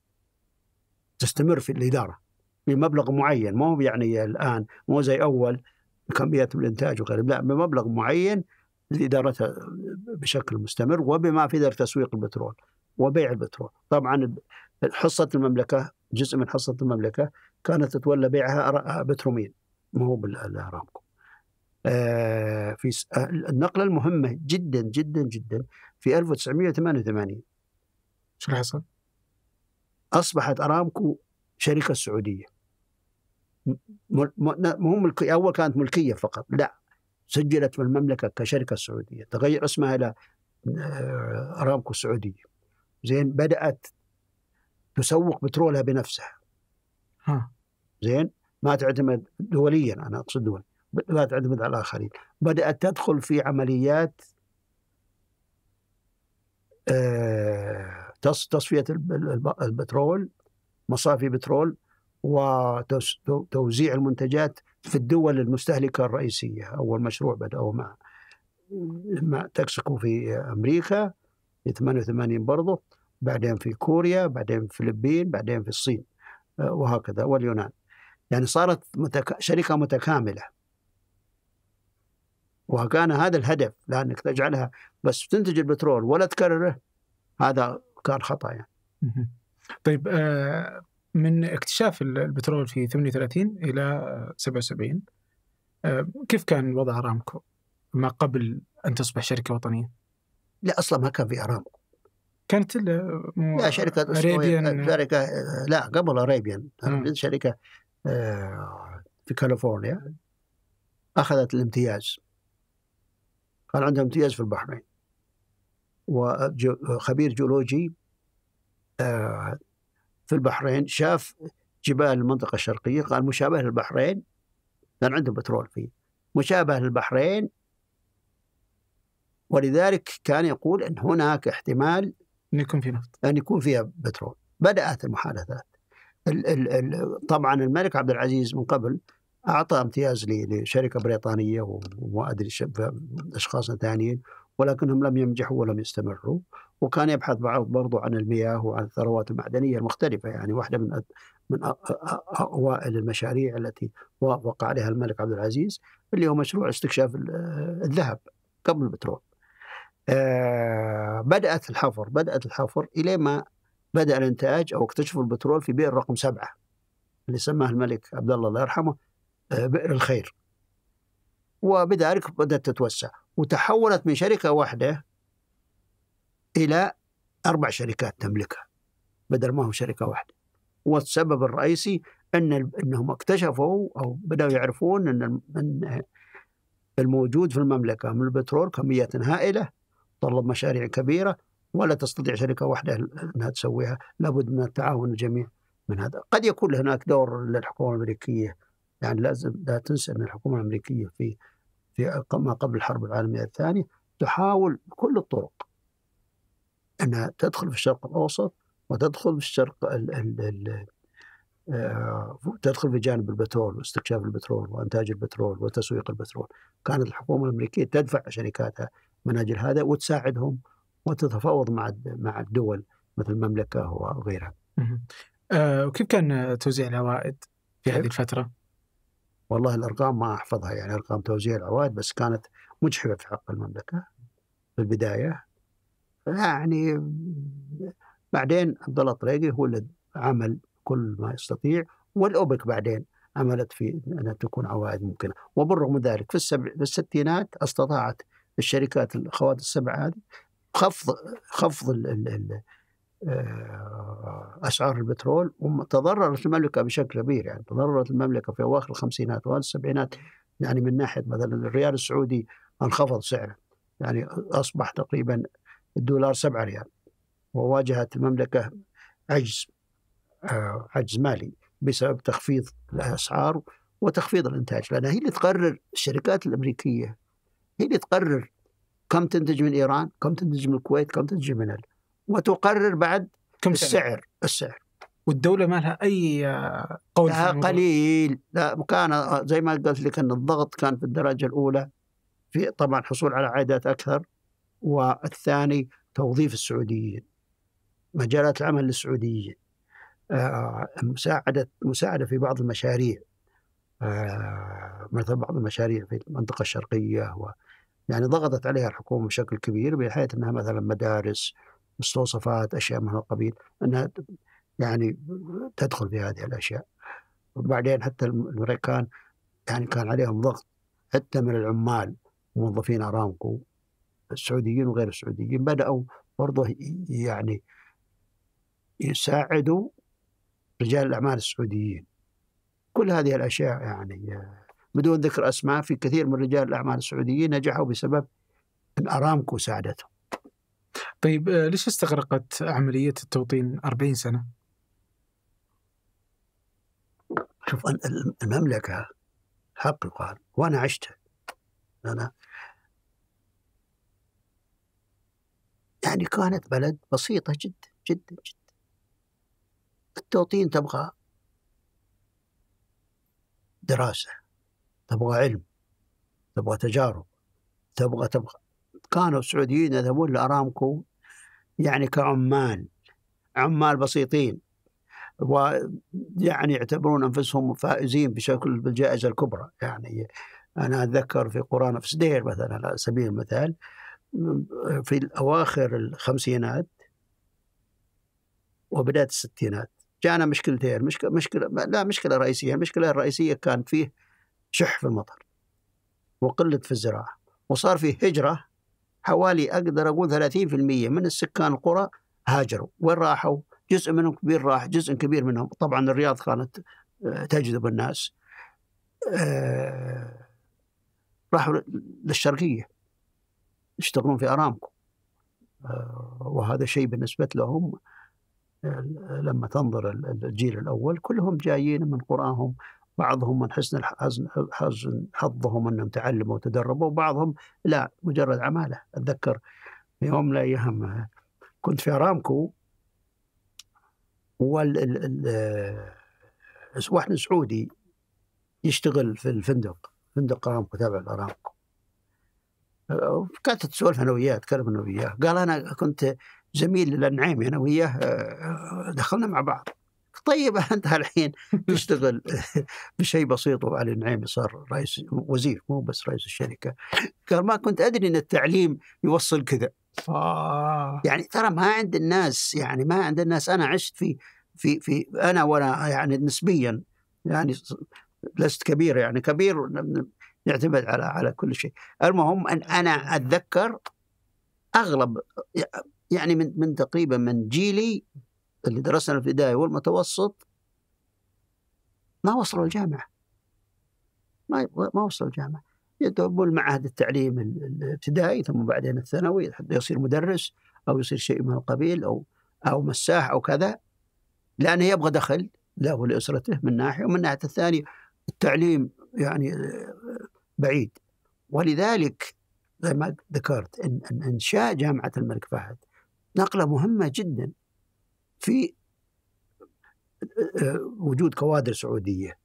تستمر في الإدارة بمبلغ معين مو يعني الآن مو زي أول كميات الإنتاج وغيره لا بمبلغ معين لإدارتها بشكل مستمر وبما في ذلك تسويق البترول وبيع البترول طبعا حصة المملكة جزء من حصة المملكة كانت تتولى بيعها بترومين ما هو بالأرامكو آه، في آه، النقلة المهمة جدا جدا جدا في 1988 شو اللي حصل؟ أصبحت أرامكو شركة سعودية مو ملكية أول كانت ملكية فقط لا سجلت في المملكة كشركة سعودية تغير اسمها إلى أرامكو آه، السعودية زين بدأت تسوق بترولها بنفسها ها. زين ما تعتمد دوليا انا اقصد دول لا تعتمد على الاخرين بدات تدخل في عمليات آه، تصفيه البترول مصافي بترول وتوزيع المنتجات في الدول المستهلكه الرئيسيه اول مشروع بداوا مع مع تكسكو في امريكا في 88 برضه بعدين في كوريا بعدين في الفلبين بعدين في الصين آه، وهكذا واليونان يعني صارت متك... شركة متكاملة وكان هذا الهدف لأنك تجعلها بس تنتج البترول ولا تكرره هذا كان خطأ يعني طيب آه، من اكتشاف البترول في 38 إلى 77 آه، كيف كان وضع أرامكو ما قبل أن تصبح شركة وطنية؟ لا أصلا ما كان في أرامكو كانت لا شركة أريبيان شركة لا قبل أريبيان شركة آه، في كاليفورنيا أخذت الامتياز كان عندها امتياز في البحرين وخبير جيولوجي آه، في البحرين شاف جبال المنطقة الشرقية قال مشابه للبحرين لأن عندهم بترول فيه مشابه للبحرين ولذلك كان يقول أن هناك احتمال أن يكون في نفط أن يكون فيها بترول بدأت المحادثات ال ال ال طبعا الملك عبد العزيز من قبل أعطى امتياز لشركة بريطانية وما أدري أشخاص ثانيين ولكنهم لم ينجحوا ولم يستمروا وكان يبحث بعض برضو عن المياه وعن الثروات المعدنية المختلفة يعني واحدة من من أوائل المشاريع التي وافق عليها الملك عبد العزيز اللي هو مشروع استكشاف الذهب قبل البترول آه، بدأت الحفر بدأت الحفر إلى ما بدأ الإنتاج أو اكتشفوا البترول في بئر رقم سبعة اللي سماه الملك عبد الله الله يرحمه آه، بئر الخير وبذلك بدأت تتوسع وتحولت من شركة واحدة إلى أربع شركات تملكها بدل ما هو شركة واحدة والسبب الرئيسي أن أنهم اكتشفوا أو بدأوا يعرفون أن الموجود في المملكة من البترول كميات هائلة تتطلب مشاريع كبيره ولا تستطيع شركه واحده انها تسويها لابد من التعاون الجميع من هذا قد يكون هناك دور للحكومه الامريكيه يعني لازم لا تنسى ان الحكومه الامريكيه في في ما قبل الحرب العالميه الثانيه تحاول بكل الطرق انها تدخل في الشرق الاوسط وتدخل في الشرق ال ال ال آه، تدخل في جانب البترول واستكشاف البترول وانتاج البترول وتسويق البترول كانت الحكومه الامريكيه تدفع شركاتها من اجل هذا وتساعدهم وتتفاوض مع مع الدول مثل المملكه وغيرها. آه، وكيف كان توزيع العوائد في هذه الفتره؟ والله الارقام ما احفظها يعني ارقام توزيع العوائد بس كانت مجحفه في حق المملكه في البدايه يعني بعدين عبد الله طريقي هو اللي عمل كل ما يستطيع والاوبك بعدين عملت في ان تكون عوائد ممكنه وبالرغم من ذلك في, السب... في الستينات استطاعت الشركات الخواد السبعه هذه خفض خفض الـ الـ الـ آه، اسعار البترول وتضررت المملكه بشكل كبير يعني تضررت المملكه في اواخر الخمسينات واوائل السبعينات يعني من ناحيه مثلا الريال السعودي انخفض سعره يعني اصبح تقريبا الدولار 7 ريال وواجهت المملكه عجز آه، عجز مالي بسبب تخفيض الاسعار وتخفيض الانتاج لان هي اللي تقرر الشركات الامريكيه هي اللي تقرر كم تنتج من ايران كم تنتج من الكويت كم تنتج من ال... وتقرر بعد كم السعر السعر والدولة ما لها أي قول لها قليل لا كان زي ما قلت لك أن الضغط كان في الدرجة الأولى في طبعا حصول على عائدات أكثر والثاني توظيف السعوديين مجالات العمل للسعوديين آه، مساعدة مساعدة في بعض المشاريع آه، مثل مثلا بعض المشاريع في المنطقة الشرقية و... يعني ضغطت عليها الحكومه بشكل كبير بحيث انها مثلا مدارس مستوصفات اشياء من هذا القبيل انها يعني تدخل في هذه الاشياء وبعدين حتى الامريكان يعني كان عليهم ضغط حتى من العمال موظفين ارامكو السعوديين وغير السعوديين بداوا برضه يعني يساعدوا رجال الاعمال السعوديين كل هذه الاشياء يعني بدون ذكر أسماء في كثير من رجال الأعمال السعوديين نجحوا بسبب أن أرامكو ساعدتهم طيب آه، ليش استغرقت عملية التوطين 40 سنة؟ شوف المملكة حق يقال وأنا عشتها أنا يعني كانت بلد بسيطة جدا جدا جدا التوطين تبغى دراسة تبغى علم تبغى تجارب تبغى تبغى كانوا السعوديين يذهبون لارامكو يعني كعمال عمال بسيطين ويعني يعتبرون انفسهم فائزين بشكل بالجائزه الكبرى يعني انا اتذكر في قران في سدير مثلا على سبيل المثال في اواخر الخمسينات وبدايه الستينات جانا مشكلتين مشكله مشكله لا مشكله رئيسيه، المشكله الرئيسيه كان فيه شح في المطر وقلة في الزراعة وصار في هجرة حوالي أقدر أقول 30% من السكان القرى هاجروا وين راحوا جزء منهم كبير راح جزء كبير منهم طبعا الرياض كانت آه، تجذب الناس آه، راحوا للشرقية يشتغلون في أرامكو آه، وهذا شيء بالنسبة لهم لما تنظر الجيل الأول كلهم جايين من قراهم بعضهم من حسن حسن حظهم انهم تعلموا وتدربوا وبعضهم لا مجرد عماله اتذكر يوم من الايام كنت في ارامكو آه، واحد سعودي يشتغل في الفندق فندق ارامكو تابع لارامكو كانت تسولف انا وياه تكلم انا وياه قال انا كنت زميل للنعيمي انا وياه آه، دخلنا مع بعض طيب انت الحين تشتغل بشيء بسيط وعلي النعيمي صار رئيس وزير مو بس رئيس الشركه قال ما كنت ادري ان التعليم يوصل كذا آه. يعني ترى ما عند الناس يعني ما عند الناس انا عشت في في في انا وانا يعني نسبيا يعني لست كبير يعني كبير يعتمد على على كل شيء المهم ان انا اتذكر اغلب يعني من من تقريبا من جيلي اللي درسنا الابتدائي والمتوسط ما وصلوا الجامعة ما ما وصلوا الجامعة يدعمون معهد التعليم الابتدائي ثم بعدين الثانوي حتى يصير مدرس أو يصير شيء من القبيل أو أو مساح أو كذا لأنه يبغى دخل له ولأسرته من ناحية ومن ناحية الثانية التعليم يعني بعيد ولذلك زي ما ذكرت إن إنشاء جامعة الملك فهد نقلة مهمة جدا في آه، آه، وجود كوادر سعوديه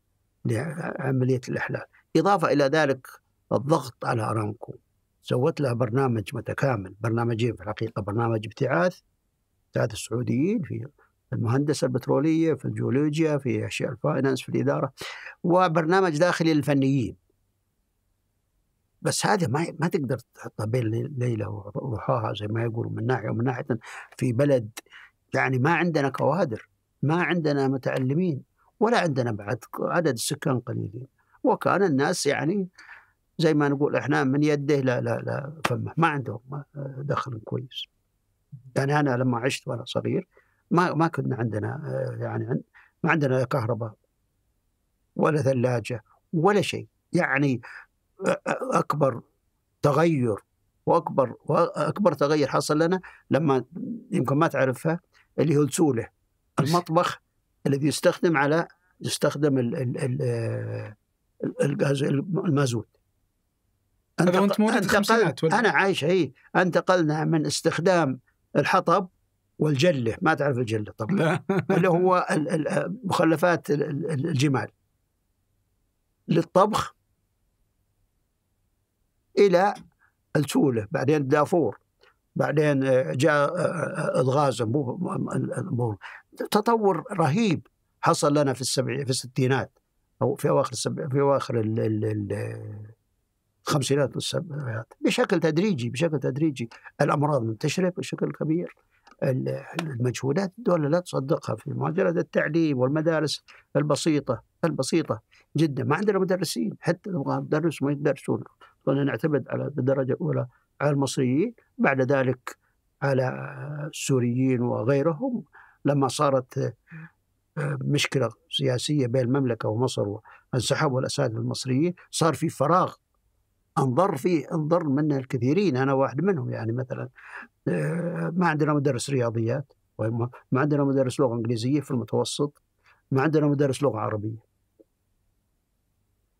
لعمليه الاحلال، اضافه الى ذلك الضغط على ارامكو سوت لها برنامج متكامل، برنامجين في الحقيقه، برنامج ابتعاث ابتعاث السعوديين في المهندسه البتروليه، في الجيولوجيا، في اشياء الفاينانس، في الاداره، وبرنامج داخلي للفنيين. بس هذا ما ما تقدر تحطها بين ليله وضحاها زي ما يقولوا من ناحيه ومن ناحيه في بلد يعني ما عندنا كوادر ما عندنا متعلمين ولا عندنا بعد عدد السكان قليلين وكان الناس يعني زي ما نقول احنا من يده لا لا لا فمه ما عندهم آه، دخل كويس يعني انا لما عشت وانا صغير ما ما كنا عندنا آه، يعني ما عندنا كهرباء ولا ثلاجه ولا شيء يعني اكبر تغير واكبر واكبر تغير حصل لنا لما يمكن ما تعرفها اللي هو الزولة المطبخ الذي يستخدم على يستخدم ال ال ال الغاز المازوت هذا وانت انا عايش هي انتقلنا من استخدام الحطب والجله ما تعرف الجله طبعا اللي هو مخلفات الجمال للطبخ الى السوله بعدين الدافور بعدين آه، جاء آه، آه، الغاز تطور رهيب حصل لنا في السبع في الستينات او في اواخر السبع في اواخر ال ال الخمسينات والسبعينات بشكل تدريجي بشكل تدريجي الامراض منتشره بشكل كبير المجهودات الدولة لا تصدقها في معجلة التعليم والمدارس البسيطة البسيطة جدا ما عندنا مدرسين حتى نبغى ندرس ما يدرسون كنا نعتمد على الدرجة الأولى على المصريين بعد ذلك على السوريين وغيرهم لما صارت آه، مشكلة سياسية بين المملكة ومصر وانسحبوا الأساتذة المصريين صار في فراغ انضر فيه انضر منه الكثيرين أنا واحد منهم يعني مثلا آه، ما عندنا مدرس رياضيات ما عندنا مدرس لغة إنجليزية في المتوسط ما عندنا مدرس لغة عربية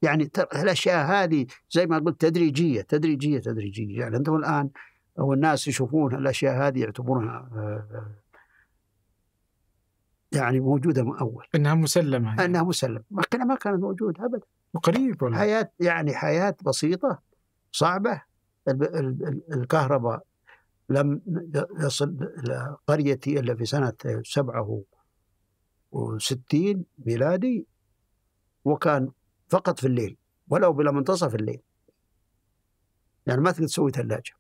يعني الاشياء هذه زي ما قلت تدريجيه تدريجيه تدريجيه يعني انتم الان والناس يشوفون الاشياء هذه يعتبرونها آه، آه، يعني موجوده من اول انها مسلمه يعني. انها مسلمه ما كانت موجوده ابدا وقريب ولا حياه يعني حياه بسيطه صعبه الكهرباء لم يصل إلى قريتي إلا في سنة 67 ميلادي وكان فقط في الليل ولو بلا منتصف الليل يعني ما تقدر تسوي ثلاجة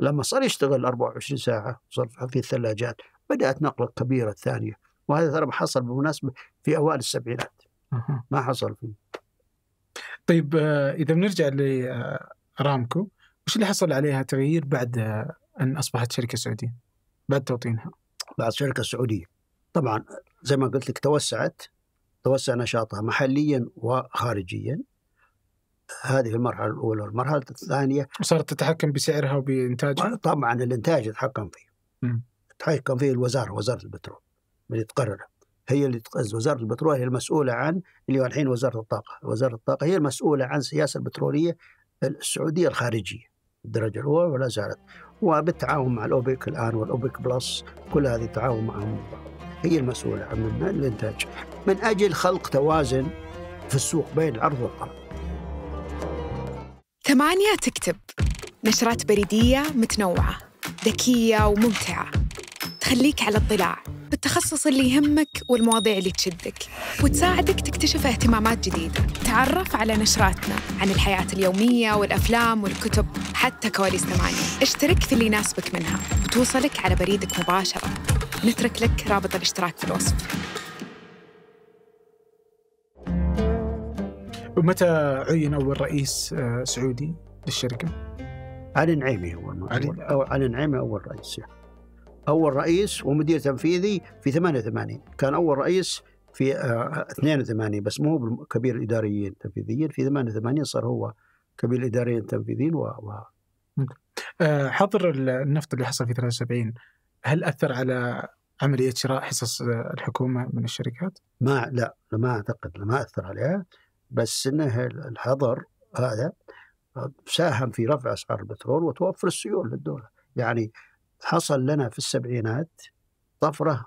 لما صار يشتغل 24 ساعة صار في الثلاجات بدأت نقلة كبيرة الثانية وهذا ترى حصل بالمناسبة في أوائل السبعينات ما حصل فيه طيب آه، إذا بنرجع لرامكو آه، وش اللي حصل عليها تغيير بعد آه، أن أصبحت شركة سعودية بعد توطينها بعد شركة سعودية طبعا زي ما قلت لك توسعت توسع نشاطها محليا وخارجيا هذه المرحلة الأولى والمرحلة الثانية وصارت تتحكم بسعرها وبإنتاجها؟ طبعا الإنتاج يتحكم فيه يتحكم فيه الوزارة وزارة البترول اللي تقرر هي اللي وزارة البترول هي المسؤولة عن اللي الحين وزارة الطاقة وزارة الطاقة هي المسؤولة عن السياسة البترولية السعودية الخارجية الدرجة الأولى ولا زالت وبالتعاون مع الأوبك الآن والأوبك بلس كل هذه التعاون معهم هي المسؤولة عن الإنتاج من أجل خلق توازن في السوق بين العرض والطلب ثمانية تكتب نشرات بريدية متنوعة ذكية وممتعة تخليك على اطلاع بالتخصص اللي يهمك والمواضيع اللي تشدك وتساعدك تكتشف اهتمامات جديدة تعرف على نشراتنا عن الحياة اليومية والأفلام والكتب حتى كواليس ثمانية اشترك في اللي يناسبك منها وتوصلك على بريدك مباشرة نترك لك رابط الاشتراك في الوصف ومتى عين اول رئيس آه، سعودي للشركه؟ علي نعيمي هو علي, علي نعيمي اول رئيس يعني. أول رئيس ومدير تنفيذي في 88 كان أول رئيس في 82 آه، بس مو كبير الإداريين التنفيذيين في 88 صار هو كبير الإداريين التنفيذيين و, و... آه، حظر النفط اللي حصل في 73 هل أثر على عملية شراء حصص آه، الحكومة من الشركات؟ ما لا ما أعتقد ما أثر عليها بس انه الحظر هذا ساهم في رفع اسعار البترول وتوفر السيول للدوله، يعني حصل لنا في السبعينات طفرة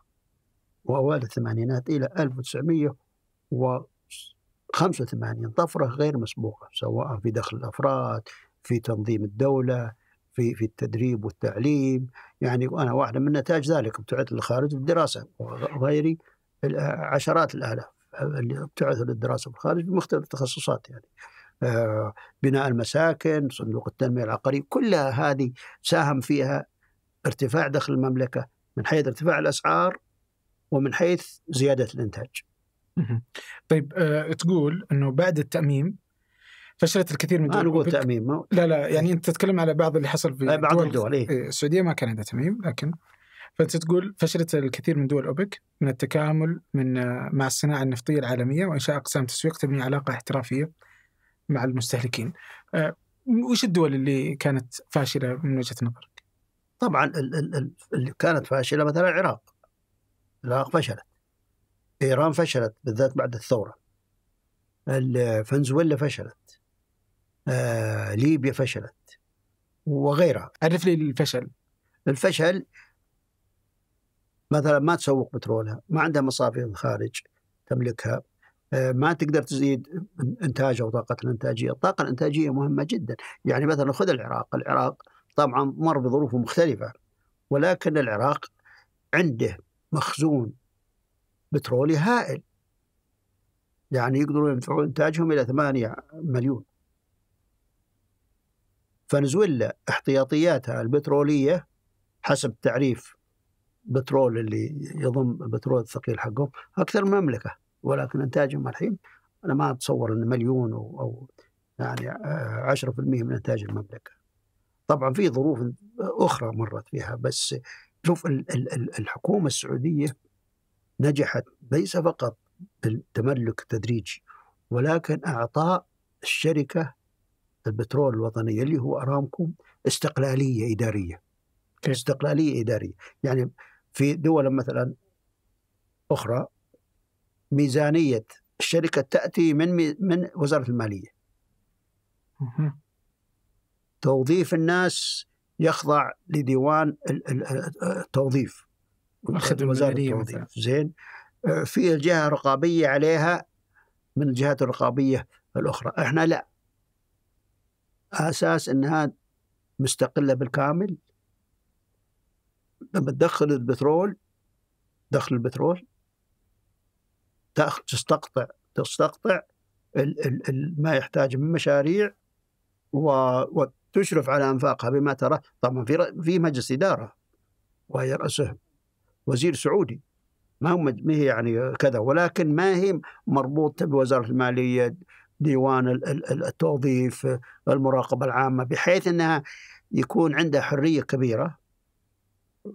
وأوائل الثمانينات إلى 1985 طفرة غير مسبوقة سواء في دخل الأفراد في تنظيم الدولة في في التدريب والتعليم يعني وأنا واحدة من نتاج ذلك ابتعدت للخارج للدراسة وغيري عشرات الآلاف اللي ابتعثوا للدراسة في الخارج بمختلف التخصصات يعني آه، بناء المساكن صندوق التنمية العقارية كلها هذه ساهم فيها ارتفاع دخل المملكة من حيث ارتفاع الأسعار ومن حيث زيادة الإنتاج طيب أه تقول أنه بعد التأميم فشلت الكثير من الدول انا اقول تاميم لا لا يعني انت تتكلم على بعض اللي حصل في بعض الدول, الدول إيه. إيه؟ السعوديه ما كان عندها تاميم لكن فانت تقول فشلت الكثير من دول اوبك من التكامل من آه، مع الصناعه النفطيه العالميه وانشاء اقسام تسويق تبني علاقه احترافيه مع المستهلكين. أه وش الدول اللي كانت فاشله من وجهه نظرك؟ طبعا اللي كانت فاشله مثلا العراق العراق فشلت ايران فشلت بالذات بعد الثوره فنزويلا فشلت آه، ليبيا فشلت وغيرها عرف لي الفشل الفشل مثلا ما تسوق بترولها ما عندها مصافي من الخارج تملكها آه، ما تقدر تزيد انتاجها وطاقة الانتاجيه، الطاقه الانتاجيه مهمه جدا، يعني مثلا خذ العراق، العراق طبعا مر بظروف مختلفة ولكن العراق عنده مخزون بترولي هائل يعني يقدرون يدفعون إنتاجهم إلى 8 مليون فنزويلا احتياطياتها البترولية حسب تعريف بترول اللي يضم البترول الثقيل حقهم أكثر من مملكه ولكن إنتاجهم الحين أنا ما أتصور أن مليون أو يعني 10% آه، من إنتاج المملكة طبعا في ظروف أخرى مرت فيها بس شوف الحكومة السعودية نجحت ليس فقط بالتملك التدريجي ولكن أعطاء الشركة البترول الوطنية اللي هو أرامكو استقلالية إدارية إيه. استقلالية إدارية يعني في دول مثلا أخرى ميزانية الشركة تأتي من من وزارة المالية توظيف الناس يخضع لديوان التوظيف وزارة التوظيف زين آه، في جهة رقابية عليها من الجهات الرقابية الأخرى احنا لا أساس أنها مستقلة بالكامل لما تدخل البترول دخل البترول تستقطع تستقطع ال ال ما يحتاج من مشاريع و تشرف على أنفاقها بما تراه طبعا في في مجلس إدارة وهي رأسه وزير سعودي ما هو ما هي يعني كذا ولكن ما هي مربوطة بوزارة المالية ديوان التوظيف المراقبة العامة بحيث أنها يكون عندها حرية كبيرة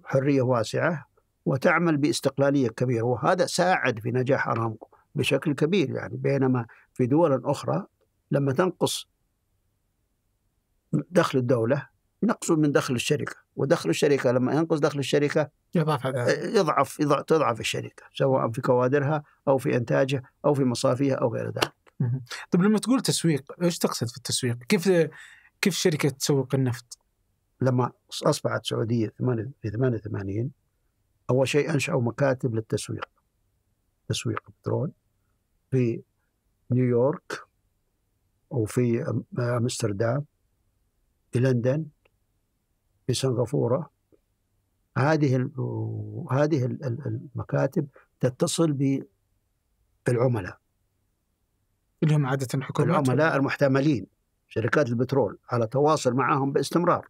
حرية واسعة وتعمل باستقلالية كبيرة وهذا ساعد في نجاح أرامكو بشكل كبير يعني بينما في دول أخرى لما تنقص دخل الدولة ينقص من دخل الشركة ودخل الشركة لما ينقص دخل الشركة يضعف آه، يضعف, تضعف الشركة سواء في كوادرها أو في إنتاجها أو في مصافيها أو غير ذلك طيب لما تقول تسويق ايش تقصد في التسويق؟ كيف كيف الشركة تسوق النفط؟ لما أصبحت سعودية في 88 أول شيء أنشأوا مكاتب للتسويق تسويق البترول في نيويورك وفي آه، أمستردام في لندن في سنغافورة هذه هذه المكاتب تتصل بالعملاء اللي هم عادة حكومات العملاء المحتملين شركات البترول على تواصل معهم باستمرار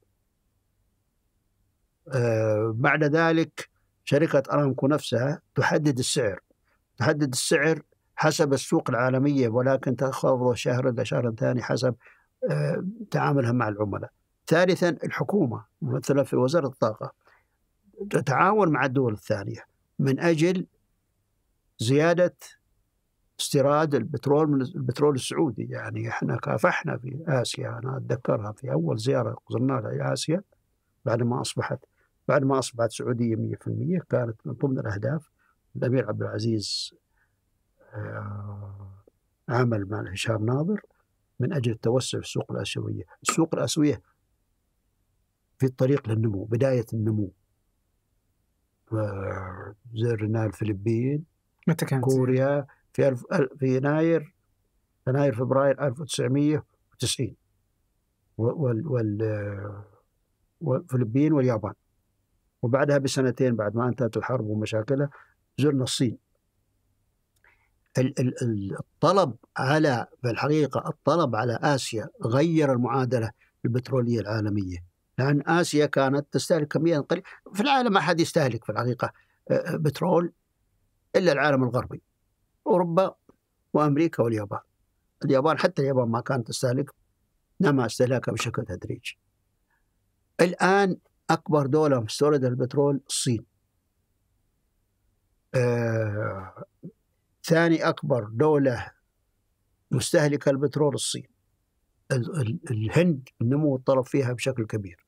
آه بعد ذلك شركة أرامكو نفسها تحدد السعر تحدد السعر حسب السوق العالمية ولكن تخفض شهر إلى شهر ثاني حسب آه، تعاملها مع العملاء ثالثا الحكومة ممثلة في وزارة الطاقة تتعاون مع الدول الثانية من أجل زيادة استيراد البترول من البترول السعودي يعني احنا كافحنا في اسيا انا اتذكرها في اول زياره قصرنا لها اسيا بعد ما اصبحت بعد ما اصبحت سعوديه 100% كانت من ضمن الاهداف الامير عبد العزيز آه، عمل مع هشام ناظر من أجل التوسع في السوق الآسيوية السوق الآسيوية في الطريق للنمو بداية النمو زرنا الفلبين متى كانت؟ كوريا في ألف في يناير يناير فبراير 1990 وال وال والفلبين واليابان وبعدها بسنتين بعد ما انتهت الحرب ومشاكلها زرنا الصين الطلب على بالحقيقة الطلب على آسيا غير المعادلة البترولية العالمية لأن آسيا كانت تستهلك كمية قليلة في العالم ما حد يستهلك في الحقيقة آه، آه، بترول إلا العالم الغربي أوروبا وأمريكا واليابان اليابان حتى اليابان ما كانت تستهلك نما استهلاكها بشكل تدريجي الآن أكبر دولة مستوردة البترول الصين آه، ثاني أكبر دولة مستهلكة البترول الصين الهند النمو الطلب فيها بشكل كبير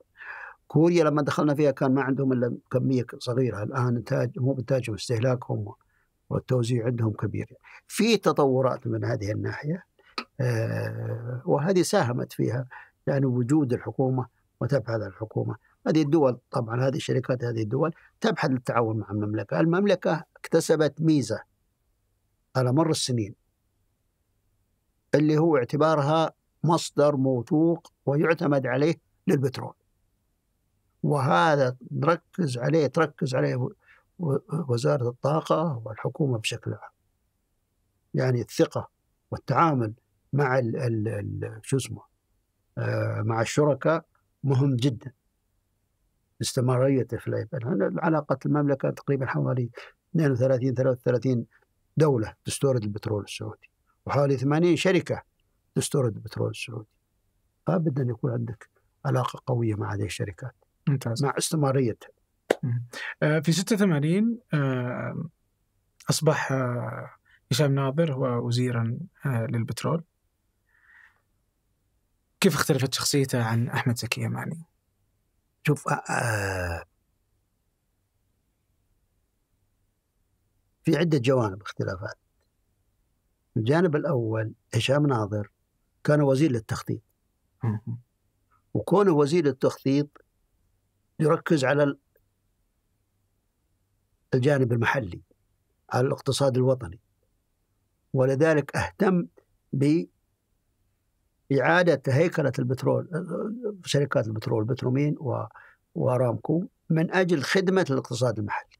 كوريا لما دخلنا فيها كان ما عندهم إلا كمية صغيرة الآن إنتاج مو إنتاجهم استهلاكهم والتوزيع عندهم كبير في تطورات من هذه الناحية آه، وهذه ساهمت فيها يعني وجود الحكومة وتبحث الحكومة هذه الدول طبعا هذه الشركات هذه الدول تبحث للتعاون مع المملكة المملكة اكتسبت ميزة على مر السنين اللي هو اعتبارها مصدر موثوق ويعتمد عليه للبترول وهذا نركز عليه تركز عليه وزارة الطاقة والحكومة بشكل عام يعني الثقة والتعامل مع الـ الـ الـ شو اسمه آه مع الشركاء مهم جدا استمراريته في العلاقة المملكة تقريبا حوالي 32 33 دولة تستورد البترول السعودي وحوالي 80 شركة تستورد البترول السعودي فابدا يكون عندك علاقة قوية مع هذه الشركات ممتاز مع استمراريتها آه، في 86 آه، أصبح آه، هشام ناظر هو وزيرا للبترول كيف اختلفت شخصيته عن أحمد زكي يماني؟ شوف آه في عدة جوانب اختلافات الجانب الأول هشام ناظر كان وزير للتخطيط وكونه وزير للتخطيط يركز على الجانب المحلي على الاقتصاد الوطني ولذلك اهتم بإعادة هيكلة البترول شركات البترول بترومين وأرامكو من أجل خدمة الاقتصاد المحلي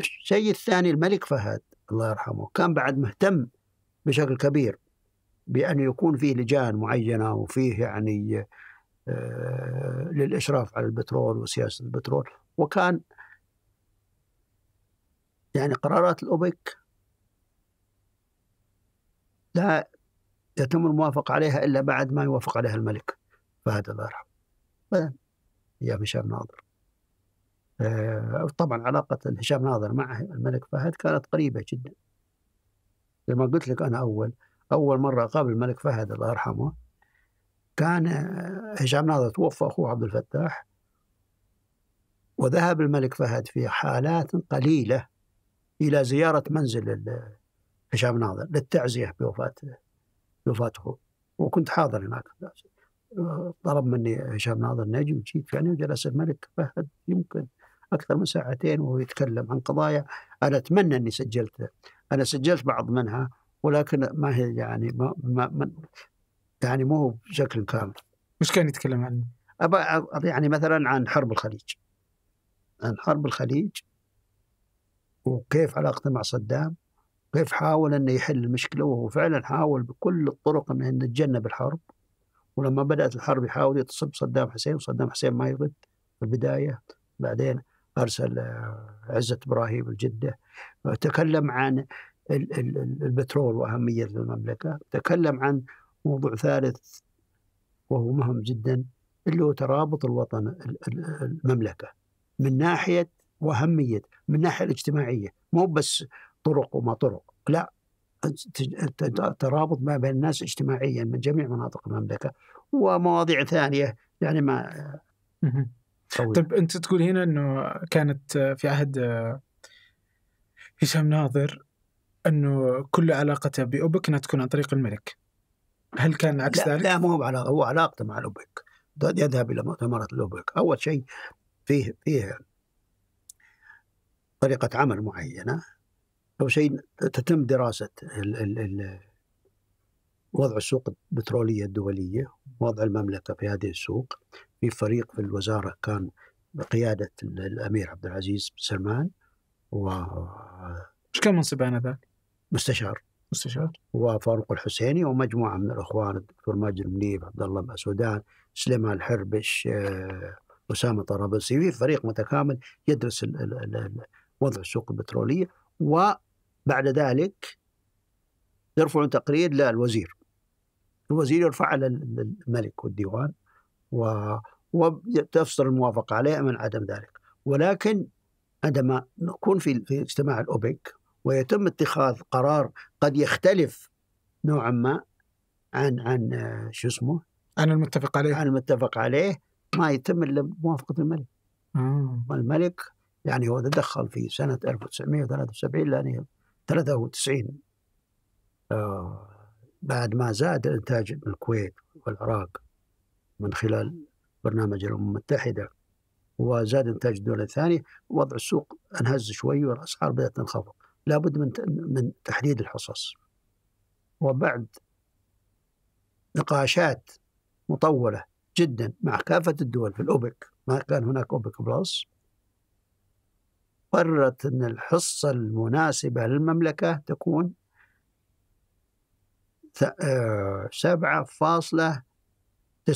الشيء الثاني الملك فهد الله يرحمه كان بعد مهتم بشكل كبير بأن يكون فيه لجان معينة وفيه يعني آه، للإشراف على البترول وسياسة البترول وكان يعني قرارات الأوبك لا يتم الموافقة عليها إلا بعد ما يوافق عليها الملك فهد الله يرحمه أيام هشام ناظر آه، طبعا علاقة هشام ناظر مع الملك فهد كانت قريبة جدا لما قلت لك أنا أول أول مرة قابل الملك فهد الله يرحمه كان آه، هشام ناظر توفى أخوه عبد الفتاح وذهب الملك فهد في حالات قليلة إلى زيارة منزل هشام ناظر للتعزية بوفاة بوفاته وكنت حاضر هناك طلب مني هشام ناظر نجم جيت يعني وجلس الملك فهد يمكن اكثر من ساعتين وهو يتكلم عن قضايا انا اتمنى اني سجلت انا سجلت بعض منها ولكن ما هي يعني ما, ما, من يعني مو بشكل كامل. وش كان يتكلم عنه؟ ابى يعني مثلا عن حرب الخليج. عن حرب الخليج وكيف علاقته مع صدام وكيف حاول انه يحل المشكله وهو فعلا حاول بكل الطرق انه يتجنب الحرب ولما بدات الحرب يحاول يتصب صدام حسين وصدام حسين ما يرد في البدايه بعدين ارسل آه، عزه ابراهيم لجده تكلم عن البترول واهميه المملكه تكلم عن موضوع ثالث وهو مهم جدا اللي هو ترابط الوطن المملكه من ناحيه واهميه من الناحيه الاجتماعيه مو بس طرق وما طرق لا ترابط ما بين الناس اجتماعيا من جميع مناطق المملكه ومواضيع ثانيه يعني ما آه، طويل طيب انت تقول هنا انه كانت في عهد هشام آه، ناظر انه كل علاقته باوبك انها تكون عن طريق الملك هل كان عكس لا ذلك؟ لا مو هو بعلاقه هو علاقته مع الاوبك يذهب الى مؤتمرات الاوبك اول شيء فيه فيه طريقه عمل معينه أول شيء تتم دراسة الـ الـ الـ وضع السوق البترولية الدولية وضع المملكة في هذه السوق في فريق في الوزاره كان بقياده الامير عبد العزيز بن سلمان و ايش كان منصبه انذاك؟ مستشار مستشار وفاروق الحسيني ومجموعه من الاخوان الدكتور ماجد المنيب عبد الله مسودان سليمان الحربش آه، اسامه طرابلسي في فريق متكامل يدرس وضع السوق البتروليه وبعد ذلك يرفعون تقرير للوزير الوزير يرفع على الملك والديوان و وتفصل الموافقة عليها من عدم ذلك ولكن عندما نكون في في اجتماع الأوبك ويتم اتخاذ قرار قد يختلف نوعا ما عن عن آه، شو اسمه عن المتفق عليه عن المتفق عليه ما يتم الا بموافقه الملك مم. الملك يعني هو تدخل في سنه 1973 لان 93 آه بعد ما زاد انتاج الكويت والعراق من خلال برنامج الامم المتحده وزاد انتاج الدول الثانيه وضع السوق انهز شوي والاسعار بدات تنخفض لابد من من تحديد الحصص وبعد نقاشات مطوله جدا مع كافه الدول في الاوبك ما كان هناك اوبك بلس قررت ان الحصه المناسبه للمملكه تكون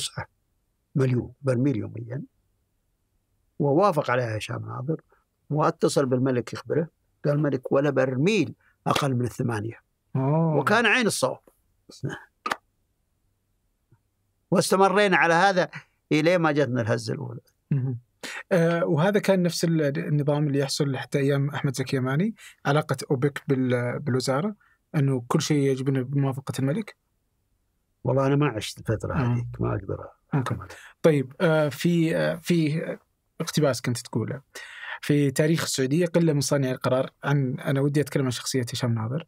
7.9 مليون برميل يوميا ووافق عليها هشام ناظر واتصل بالملك يخبره قال الملك ولا برميل اقل من الثمانيه أوه. وكان عين الصواب واستمرينا على هذا الى ما جتنا الهزه الاولى آه وهذا كان نفس النظام اللي يحصل حتى ايام احمد زكي يماني علاقه اوبك بالوزاره انه كل شيء يجب بموافقه الملك والله انا ما عشت الفتره آه. هذيك ما اقدر طيب آه، في آه، في اقتباس كنت تقوله في تاريخ السعوديه قله من صانعي القرار عن انا ودي اتكلم عن شخصيه هشام ناظر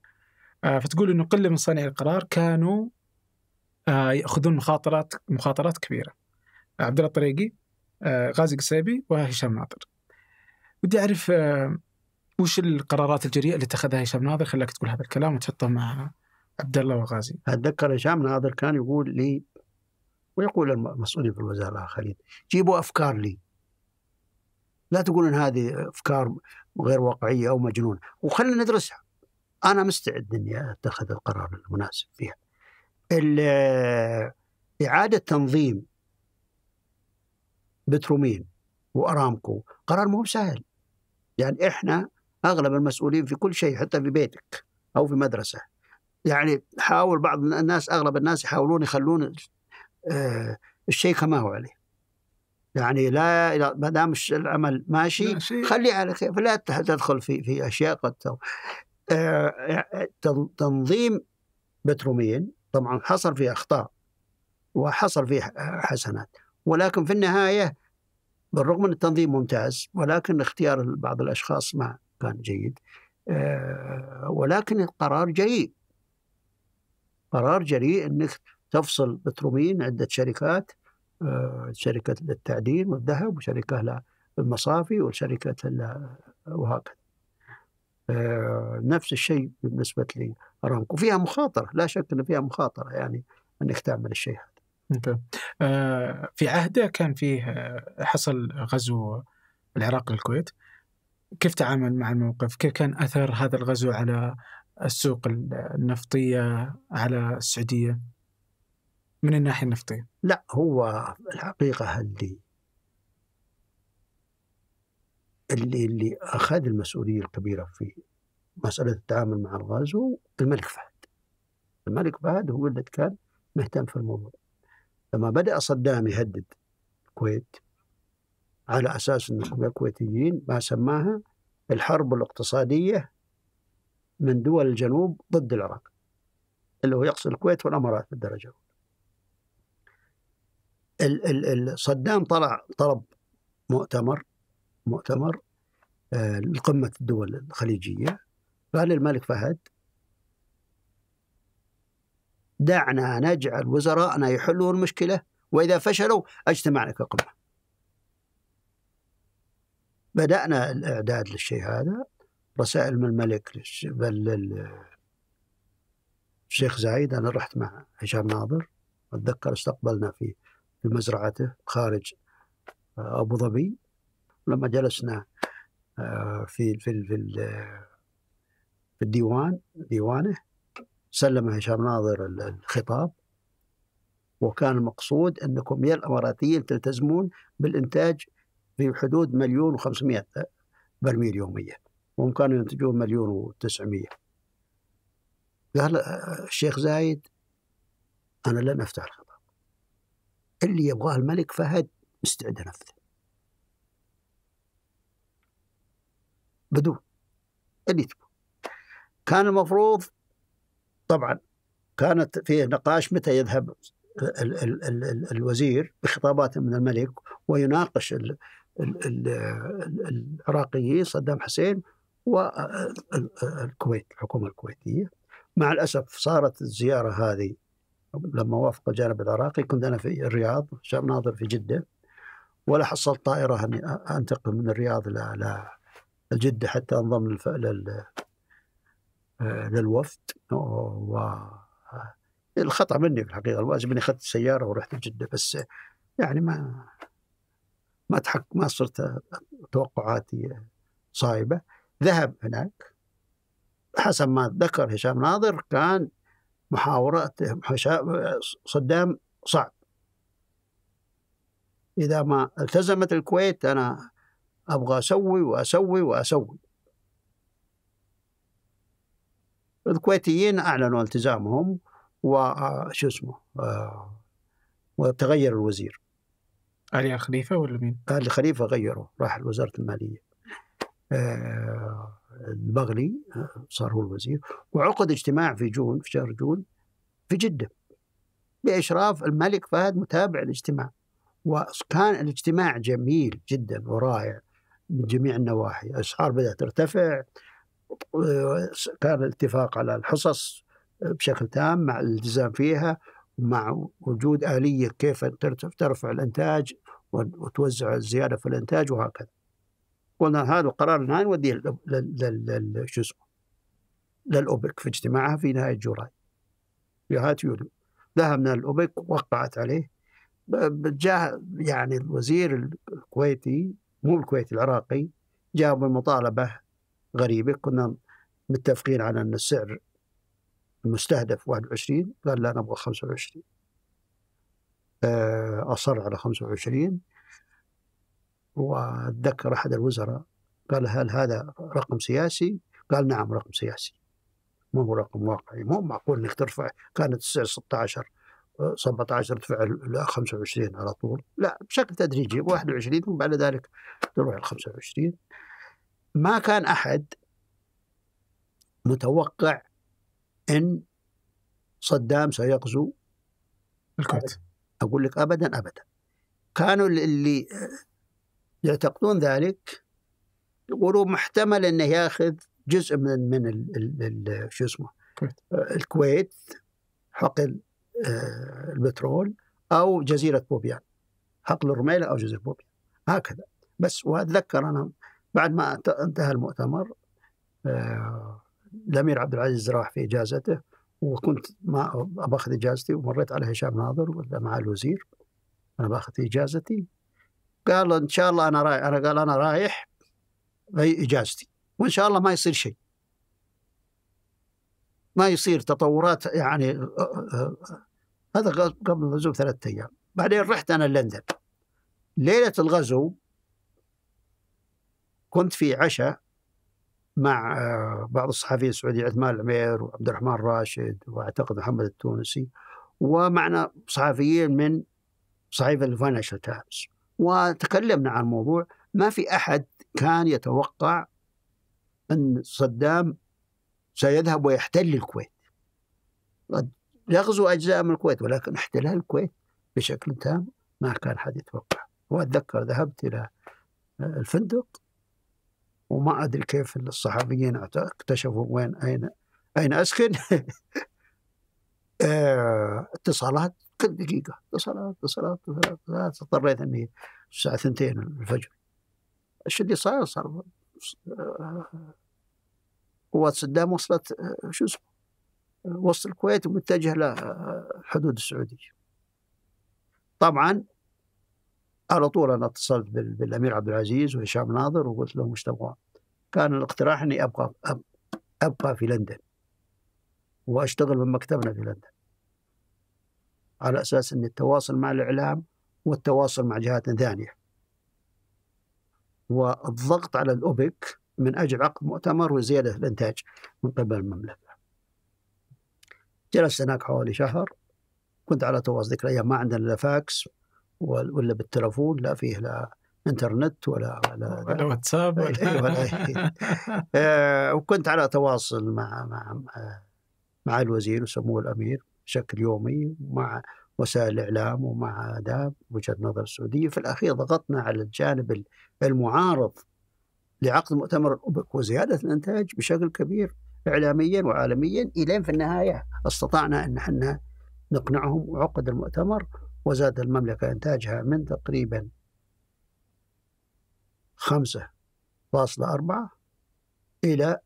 فتقول انه قله من صانعي القرار كانوا ياخذون مخاطرات مخاطرات كبيره عبد الله الطريقي غازي قصيبي وهشام ناظر ودي اعرف وش القرارات الجريئه اللي اتخذها هشام ناظر خلاك تقول هذا الكلام وتحطه مع عبد الله وغازي اتذكر هشام ناظر كان يقول لي ويقول المسؤولين في الوزاره الاخرين جيبوا افكار لي لا تقولون ان هذه افكار غير واقعيه او مجنونه وخلينا ندرسها انا مستعد اني اتخذ القرار المناسب فيها اعاده تنظيم بترومين وارامكو قرار مو سهل يعني احنا اغلب المسؤولين في كل شيء حتى في بيتك او في مدرسه يعني حاول بعض الناس اغلب الناس يحاولون يخلون آه، الشيء كما هو عليه يعني لا ما دام العمل ماشي خليه على كيف لا تدخل في في اشياء قد آه، تنظيم بترومين طبعا حصل فيه اخطاء وحصل فيه حسنات ولكن في النهايه بالرغم من التنظيم ممتاز ولكن اختيار بعض الاشخاص ما كان جيد آه، ولكن القرار جيد قرار جريء انك تفصل بترومين عده شركات آه، شركه للتعدين والذهب وشركه للمصافي وشركه وهكذا آه، نفس الشيء بالنسبه لارامكو فيها مخاطره لا شك ان فيها مخاطره يعني انك تعمل الشيء هذا آه، في عهده كان فيه حصل غزو العراق للكويت كيف تعامل مع الموقف؟ كيف كان اثر هذا الغزو على السوق النفطية على السعودية من الناحية النفطية لا هو الحقيقة اللي اللي اللي أخذ المسؤولية الكبيرة في مسألة التعامل مع الغاز هو الملك فهد الملك فهد هو اللي كان مهتم في الموضوع لما بدأ صدام يهدد الكويت على أساس أن الكويتيين ما سماها الحرب الاقتصادية من دول الجنوب ضد العراق اللي هو يقصد الكويت والامارات في الدرجه الاولى صدام طلع طلب مؤتمر مؤتمر آه لقمه الدول الخليجيه قال الملك فهد دعنا نجعل وزراءنا يحلون المشكله واذا فشلوا اجتمعنا كقمه بدانا الاعداد للشيء هذا رسائل من الملك بل الشيخ زايد أنا رحت مع هشام ناظر أتذكر استقبلنا في في مزرعته خارج آه، أبو ظبي لما جلسنا آه، في في في في الديوان ديوانه سلم هشام ناظر الخطاب وكان المقصود انكم يا الاماراتيين تلتزمون بالانتاج في حدود مليون و500 آه، برميل يوميا. وهم كانوا ينتجون مليون و900 قال الشيخ زايد أنا لن أفتح الخطاب اللي يبغاه الملك فهد مستعد أنفذه بدون اللي تبغى كان المفروض طبعا كانت فيه نقاش متى يذهب ال ال ال الوزير بخطابات من الملك ويناقش العراقيين صدام حسين والكويت الحكومة الكويتية مع الأسف صارت الزيارة هذه لما وافق الجانب العراقي كنت أنا في الرياض شاب ناظر في جدة ولا حصلت طائرة أني أنتقل من الرياض لجدة حتى أنضم لل... للوفد و الخطأ مني في الحقيقة الواجب أني أخذت السيارة ورحت لجدة بس يعني ما ما تحق ما صرت توقعاتي صايبه ذهب هناك حسب ما ذكر هشام ناظر كان محاورات صدام صعب إذا ما التزمت الكويت أنا أبغى أسوي وأسوي وأسوي الكويتيين أعلنوا التزامهم وشو اسمه آه، وتغير الوزير علي خليفة ولا مين؟ علي خليفة غيره راح لوزارة المالية آه، البغلي آه، صار هو الوزير وعقد اجتماع في جون في شهر جون في جدة بإشراف الملك فهد متابع الاجتماع وكان الاجتماع جميل جدا ورائع من جميع النواحي الأسعار بدأت ترتفع كان الاتفاق على الحصص بشكل تام مع الالتزام فيها مع وجود آلية كيف ترفع الإنتاج وتوزع الزيادة في الإنتاج وهكذا قلنا هذا القرار الان نوديه شو اسمه للاوبك في اجتماعها في نهايه جولاي في نهايه يوليو ذهبنا للاوبك وقعت عليه جاء يعني الوزير الكويتي مو الكويتي العراقي جاء بمطالبه غريبه كنا متفقين على ان السعر المستهدف 21 قال لا نبغى 25 آه، أصر على 25 وأتذكر أحد الوزراء قال هل هذا رقم سياسي؟ قال نعم رقم سياسي ما هو رقم واقعي مو معقول انك ترفع كانت السعر 16 17 ترفع ل 25 على طول لا بشكل تدريجي 21 ثم بعد ذلك تروح ال 25 ما كان احد متوقع ان صدام سيغزو الكويت اقول لك ابدا ابدا كانوا اللي يعتقدون ذلك يقولون محتمل انه ياخذ جزء من من ال ال ال شو اسمه آه، الكويت حقل آه، البترول او جزيره بوبيان حقل الرميله او جزيره بوبيان هكذا بس واتذكر انا بعد ما انتهى المؤتمر آه، الامير عبد العزيز راح في اجازته وكنت ما باخذ اجازتي ومريت على هشام ناظر ولا مع الوزير انا باخذ اجازتي قال ان شاء الله انا رايح انا قال انا رايح اجازتي وان شاء الله ما يصير شيء ما يصير تطورات يعني هذا قبل الغزو ثلاثة ايام بعدين رحت انا لندن ليله الغزو كنت في عشاء مع آه، بعض الصحفيين السعوديين عثمان العمير وعبد الرحمن راشد واعتقد محمد التونسي ومعنا صحفيين من صحيفه الفاينانشال تايمز وتكلمنا عن الموضوع ما في أحد كان يتوقع أن صدام سيذهب ويحتل الكويت قد يغزو أجزاء من الكويت ولكن احتلال الكويت بشكل تام ما كان حد يتوقع وأتذكر ذهبت إلى الفندق وما أدري كيف الصحفيين اكتشفوا وين أين أين أسكن آه، اتصالات كل دقيقة اتصالات اتصالات اتصالات اضطريت أني الساعة ثنتين الفجر ايش اللي صار صار قوات صدام وصلت شو اسمه وسط الكويت ومتجهة لحدود السعودية طبعا على طول أنا اتصلت بالأمير عبد العزيز وهشام ناظر وقلت لهم ايش تبغون كان الاقتراح أني أبقى أبقى في لندن وأشتغل من مكتبنا في لندن على أساس أن التواصل مع الإعلام والتواصل مع جهات ثانية والضغط على الأوبك من أجل عقد مؤتمر وزيادة الإنتاج من قبل المملكة جلست هناك حوالي شهر كنت على تواصل ذيك الأيام ما عندنا لا فاكس ولا بالتلفون لا فيه لا انترنت ولا ولا, ولا واتساب ولا, ولا آه، وكنت على تواصل مع مع مع الوزير وسموه الامير بشكل يومي مع وسائل الإعلام ومع آداب وجهة نظر السعودية في الأخير ضغطنا على الجانب المعارض لعقد مؤتمر الأوبك وزيادة الإنتاج بشكل كبير إعلاميا وعالميا إلين في النهاية استطعنا أن احنا نقنعهم وعقد المؤتمر وزاد المملكة إنتاجها من تقريبا 5.4 إلى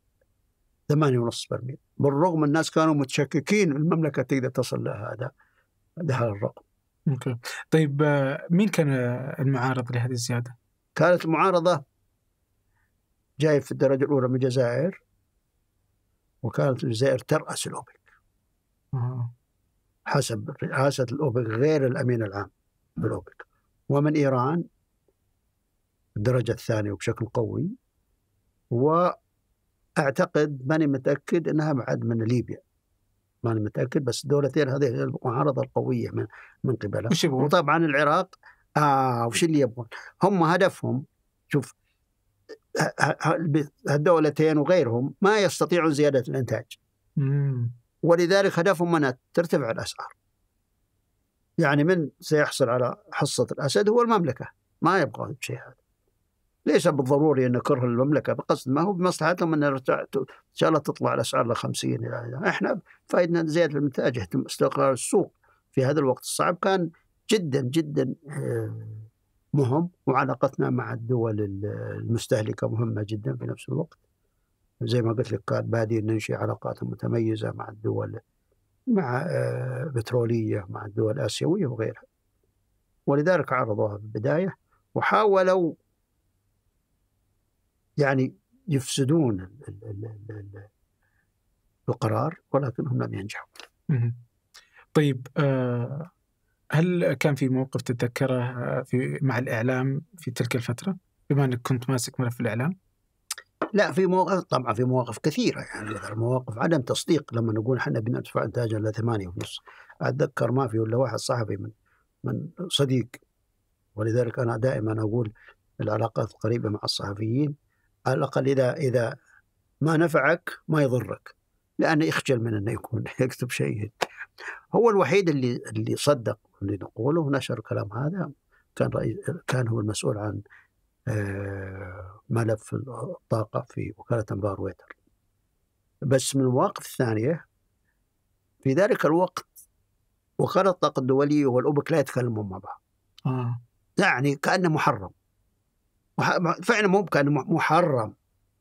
8.5 ونصف برميل بالرغم الناس كانوا متشككين المملكه تقدر تصل لهذا لهذا الرقم. اوكي. طيب آه، مين كان المعارض لهذه الزياده؟ كانت المعارضه جاي في الدرجه الاولى من الجزائر وكانت الجزائر تراس الاوبك. آه. حسب رئاسه الاوبك غير الامين العام بالاوبك. ومن ايران الدرجه الثانيه وبشكل قوي و اعتقد ماني متاكد انها بعد من ليبيا ماني متاكد بس الدولتين هذه هي المعارضه القويه من من قبلها وش يبغون؟ وطبعا العراق آه وش اللي يبغون؟ هم هدفهم شوف الدولتين وغيرهم ما يستطيعون زياده الانتاج ولذلك هدفهم ان ترتفع الاسعار يعني من سيحصل على حصه الاسد هو المملكه ما يبغون شيء هذا ليس بالضروري أن كره المملكة بقصد ما هو بمصلحتهم أن إن شاء الله تطلع الأسعار ل 50 إلى إحنا فائدنا زيادة الإنتاج استقرار السوق في هذا الوقت الصعب كان جدا جدا آه، مهم وعلاقتنا مع الدول المستهلكة مهمة جدا في نفس الوقت زي ما قلت لك كان بادئ ننشئ علاقات متميزة مع الدول مع آه، بترولية مع الدول الآسيوية وغيرها ولذلك عرضوها في البداية وحاولوا يعني يفسدون القرار ولكنهم لم ينجحوا طيب آه، هل كان في موقف تتذكره آه، في مع الاعلام في تلك الفتره بما انك كنت ماسك ملف الاعلام؟ لا في مواقف طبعا في مواقف كثيره يعني مواقف عدم تصديق لما نقول احنا بندفع انتاجنا الى 8 ونص اتذكر ما في ولا واحد صاحبي من من صديق ولذلك انا دائما اقول العلاقات القريبه مع الصحفيين على الأقل إذا إذا ما نفعك ما يضرك لأنه يخجل من أنه يكون يكتب شيء هو الوحيد اللي اللي صدق اللي نقوله ونشر الكلام هذا كان رئيس كان هو المسؤول عن آه، ملف الطاقة في وكالة أنبار ويتر بس من المواقف الثانية في ذلك الوقت وكالة الطاقة الدولية والأوبك لا يتكلمون مع بعض آه. يعني كأنه محرم فعلا مو كان محرم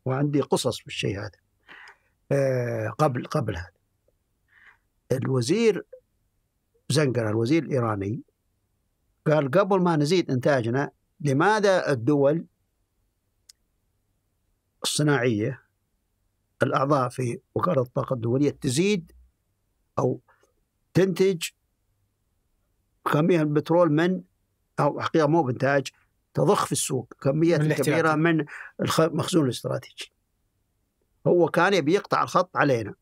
وعندي قصص في الشيء هذا آه، قبل قبل هذا الوزير زنقر الوزير الإيراني قال قبل ما نزيد إنتاجنا لماذا الدول الصناعية الأعضاء في وكالة الطاقة الدولية تزيد أو تنتج كمية البترول من أو حقيقة مو بإنتاج تضخ في السوق كمية من كبيرة من المخزون الاستراتيجي هو كان يبي يقطع الخط علينا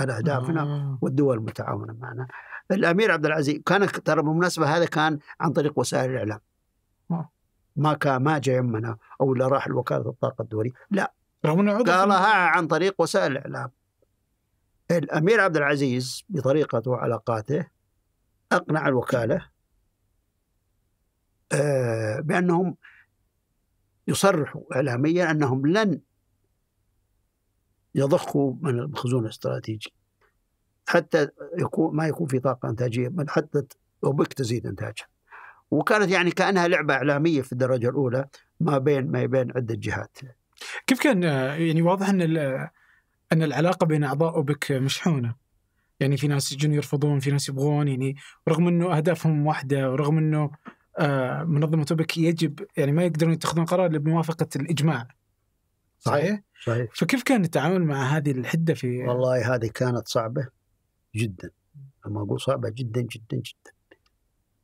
على أهدافنا آه. والدول المتعاونة معنا الأمير عبد العزيز كان ترى بالمناسبة هذا كان عن طريق وسائل الإعلام آه. ما كان ما جاء يمنا أو لا راح لوكالة الطاقة الدولية لا رغم قالها عن طريق وسائل الإعلام الأمير عبد العزيز بطريقته وعلاقاته أقنع الوكالة آه، بأنهم يصرحوا إعلاميا أنهم لن يضخوا من المخزون الاستراتيجي حتى يكون ما يكون في طاقة إنتاجية بل حتى أوبك تزيد إنتاجها وكانت يعني كأنها لعبة إعلامية في الدرجة الأولى ما بين ما بين عدة جهات كيف كان آه، يعني واضح أن آه، أن العلاقة بين أعضاء أوبك مشحونة يعني في ناس يجون يرفضون في ناس يبغون يعني رغم أنه أهدافهم واحدة ورغم أنه آه، منظمه اوبك يجب يعني ما يقدرون يتخذون قرار الا بموافقه الاجماع صحيح؟ صحيح فكيف كان التعامل مع هذه الحده في والله هذه كانت صعبه جدا لما اقول صعبه جدا جدا جدا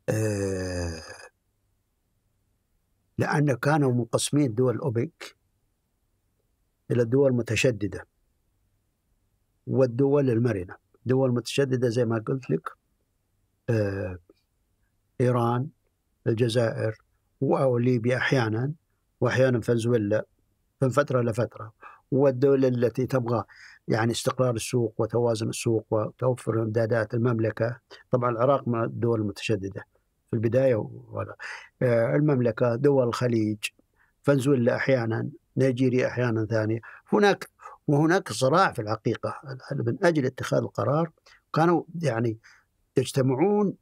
آه لأن كانوا منقسمين دول أوبك إلى دول متشددة والدول المرنة دول متشددة زي ما قلت لك آه، إيران الجزائر وليبيا أحيانا وأحيانا فنزويلا من فترة لفترة والدول التي تبغى يعني استقرار السوق وتوازن السوق وتوفر امدادات المملكة طبعا العراق من الدول المتشددة في البداية آه، المملكة دول الخليج فنزويلا أحيانا نيجيريا أحيانا ثانية هناك وهناك صراع في الحقيقة من أجل اتخاذ القرار كانوا يعني يجتمعون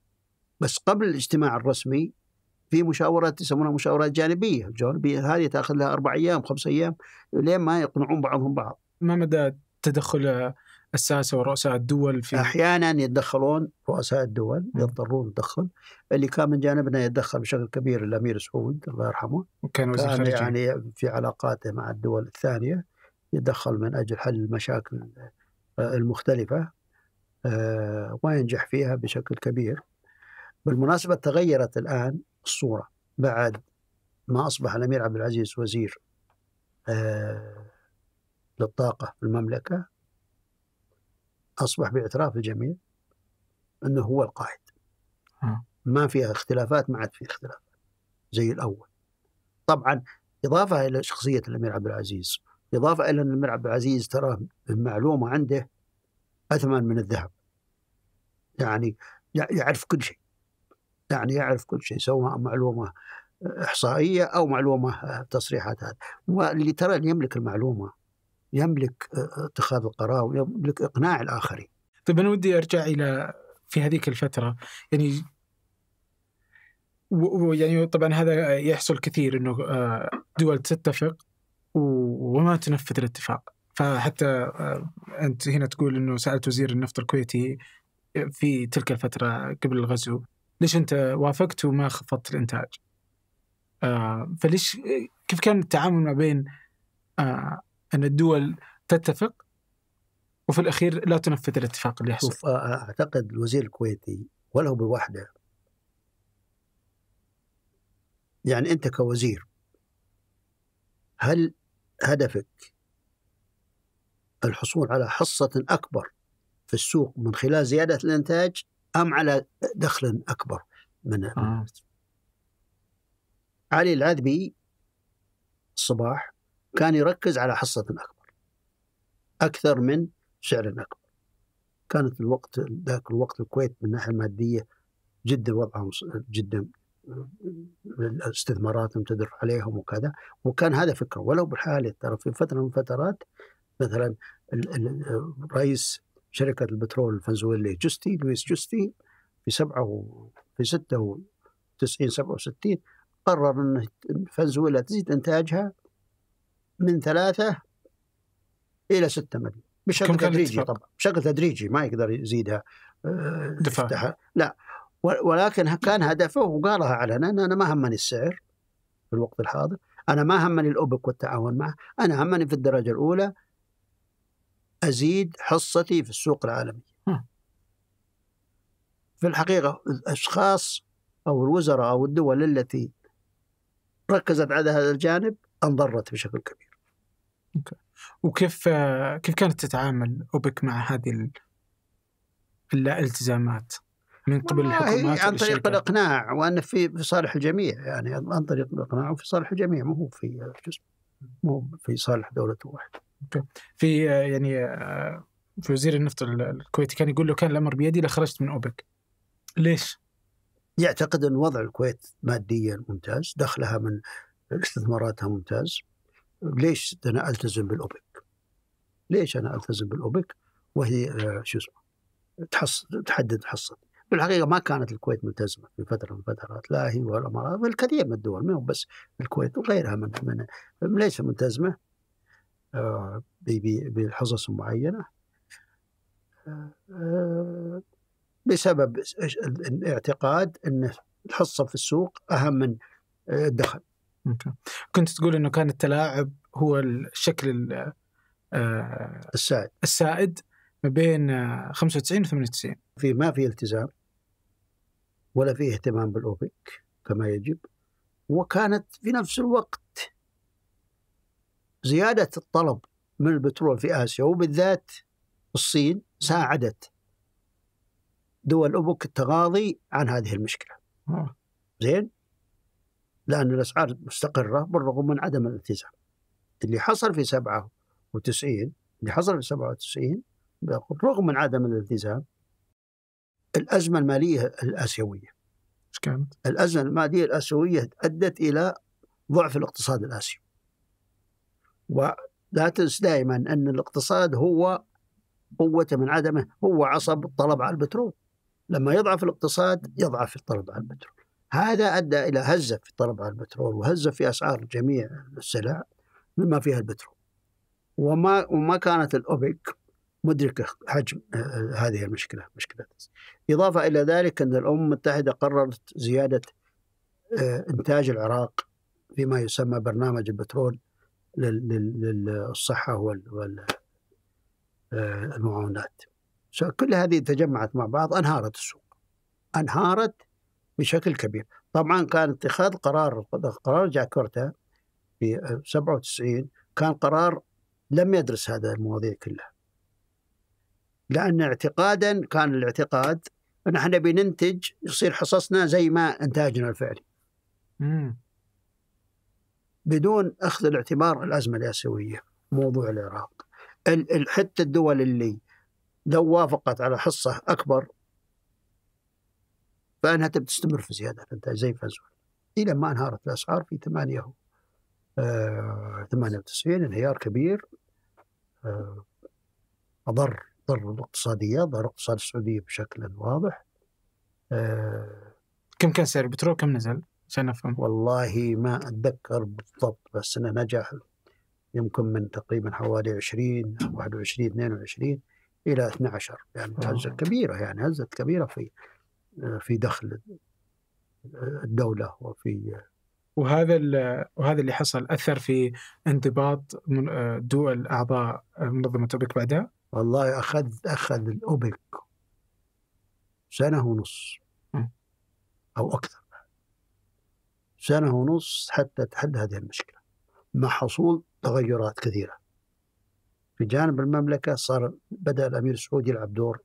بس قبل الاجتماع الرسمي في مشاورات يسمونها مشاورات جانبيه، الجانبيه هذه تاخذ لها اربع ايام خمس ايام لين ما يقنعون بعضهم بعض. ما مدى تدخل الساسه ورؤساء الدول في احيانا يتدخلون رؤساء الدول يضطرون تدخل اللي كان من جانبنا يتدخل بشكل كبير الامير سعود الله يرحمه وكان وزير كان يعني في علاقاته مع الدول الثانيه يتدخل من اجل حل المشاكل آه، المختلفه آه، وينجح فيها بشكل كبير بالمناسبه تغيرت الان الصورة بعد ما أصبح الأمير عبد العزيز وزير آه، للطاقة في المملكة أصبح باعتراف الجميع أنه هو القائد ما فيها اختلافات ما عاد في اختلافات زي الأول طبعا إضافة إلى شخصية الأمير عبد العزيز إضافة إلى أن الأمير عبد العزيز ترى المعلومة عنده أثمن من الذهب يعني يعرف كل شيء يعني يعرف كل شيء سواء معلومه احصائيه او معلومه تصريحات هذا واللي ترى يملك المعلومه يملك اتخاذ القرار ويملك اقناع الاخرين. طيب انا ودي ارجع الى في هذيك الفتره يعني ويعني طبعا هذا يحصل كثير انه آه، دول تتفق وما تنفذ الاتفاق فحتى آه، انت هنا تقول انه سالت وزير النفط الكويتي في تلك الفتره قبل الغزو ليش انت وافقت وما خفضت الانتاج؟ آه فليش كيف كان التعامل ما بين آه ان الدول تتفق وفي الاخير لا تنفذ الاتفاق اللي يحصل؟ آه، اعتقد الوزير الكويتي وله بالوحده يعني انت كوزير هل هدفك الحصول على حصة أكبر في السوق من خلال زيادة الإنتاج أم على دخل أكبر من آه. علي العذبي الصباح كان يركز على حصة أكبر أكثر من سعر أكبر كانت الوقت ذاك الوقت الكويت من الناحية المادية جدا وضعهم جدا الاستثمارات تدر عليهم وكذا وكان هذا فكره ولو بالحاله ترى في فتره من فترات مثلا الرئيس شركة البترول الفنزويلية جوستي لويس جوستي في سبعة و... في ستة وتسعين سبعة وستين قرر أن فنزويلا تزيد إنتاجها من ثلاثة إلى ستة مليون بشكل تدريجي طبعا بشكل تدريجي ما يقدر يزيدها آه، دفع لا ولكن كان هدفه وقالها علنا أن أنا ما همني السعر في الوقت الحاضر أنا ما همني الأوبك والتعاون معه أنا همني في الدرجة الأولى أزيد حصتي في السوق العالمي في الحقيقة الأشخاص أو الوزراء أو الدول التي ركزت على هذا الجانب انضرت بشكل كبير وكيف كيف كانت تتعامل أوبك مع هذه التزامات من قبل الحكومات عن طريق الإقناع وأن في صالح الجميع يعني عن طريق الإقناع وفي صالح الجميع مو في مو في صالح دولة واحدة في آه، يعني آه، في وزير النفط الكويتي كان يقول له كان الامر بيدي لخرجت من اوبك ليش؟ يعتقد ان وضع الكويت ماديا ممتاز، دخلها من استثماراتها ممتاز. ليش انا التزم بالاوبك؟ ليش انا التزم بالاوبك وهي آه، شو اسمه تحص تحدد حصتي. بالحقيقه ما كانت الكويت ملتزمه في فتره من الفترات لا هي ولا الامارات والكثير من الدول ما بس الكويت وغيرها من من ليس ملتزمه آه، بحصص معينة آه، آه، بسبب الاعتقاد أن الحصة في السوق أهم من الدخل كنت تقول أنه كان التلاعب هو الشكل السائد السائد ما بين 95 و 98 في ما في التزام ولا في اهتمام بالأوبك كما يجب وكانت في نفس الوقت زيادة الطلب من البترول في آسيا وبالذات الصين ساعدت دول أوبك التغاضي عن هذه المشكلة آه. زين لأن الأسعار مستقرة بالرغم من عدم الالتزام اللي حصل في 97 اللي حصل في 97 بالرغم من عدم الالتزام الأزمة المالية الآسيوية كانت؟ الأزمة المالية الآسيوية أدت إلى ضعف الاقتصاد الآسيوي ولا تنس دائما أن الاقتصاد هو قوته من عدمه هو عصب الطلب على البترول لما يضعف الاقتصاد يضعف الطلب على البترول هذا أدى إلى هزة في الطلب على البترول وهزة في أسعار جميع السلع مما فيها البترول وما وما كانت الأوبك مدركة حجم آه، آه، هذه المشكلة مشكلة إضافة إلى ذلك أن الأمم المتحدة قررت زيادة آه، إنتاج العراق فيما يسمى برنامج البترول للصحة والمعونات آه، كل هذه تجمعت مع بعض أنهارت السوق أنهارت بشكل كبير طبعا كان اتخاذ قرار قرار جاكرتا في 97 كان قرار لم يدرس هذا المواضيع كلها لأن اعتقادا كان الاعتقاد أن احنا بننتج يصير حصصنا زي ما إنتاجنا الفعلي بدون اخذ الاعتبار الازمه الاسيويه موضوع العراق حتى الدول اللي لو وافقت على حصه اكبر فانها بتستمر في زياده الانتاج زي فنزويلا الى ما انهارت الاسعار في 8 آه 98 انهيار كبير آه اضر ضر الاقتصاديه ضر الاقتصاد السعوديه بشكل واضح آه كم كان سعر البترول كم نزل؟ سنة والله ما أتذكر بالضبط بس أنه نجح يمكن من تقريبا حوالي 20 أو 21 22 إلى 12 يعني هزة كبيرة يعني هزة كبيرة في في دخل الدولة وفي وهذا وهذا اللي حصل اثر في انضباط دول اعضاء منظمه اوبك بعدها؟ والله اخذ اخذ الاوبك سنه ونص او اكثر سنة ونص حتى تحل هذه المشكلة مع حصول تغيرات كثيرة في جانب المملكة صار بدأ الأمير السعودي يلعب دور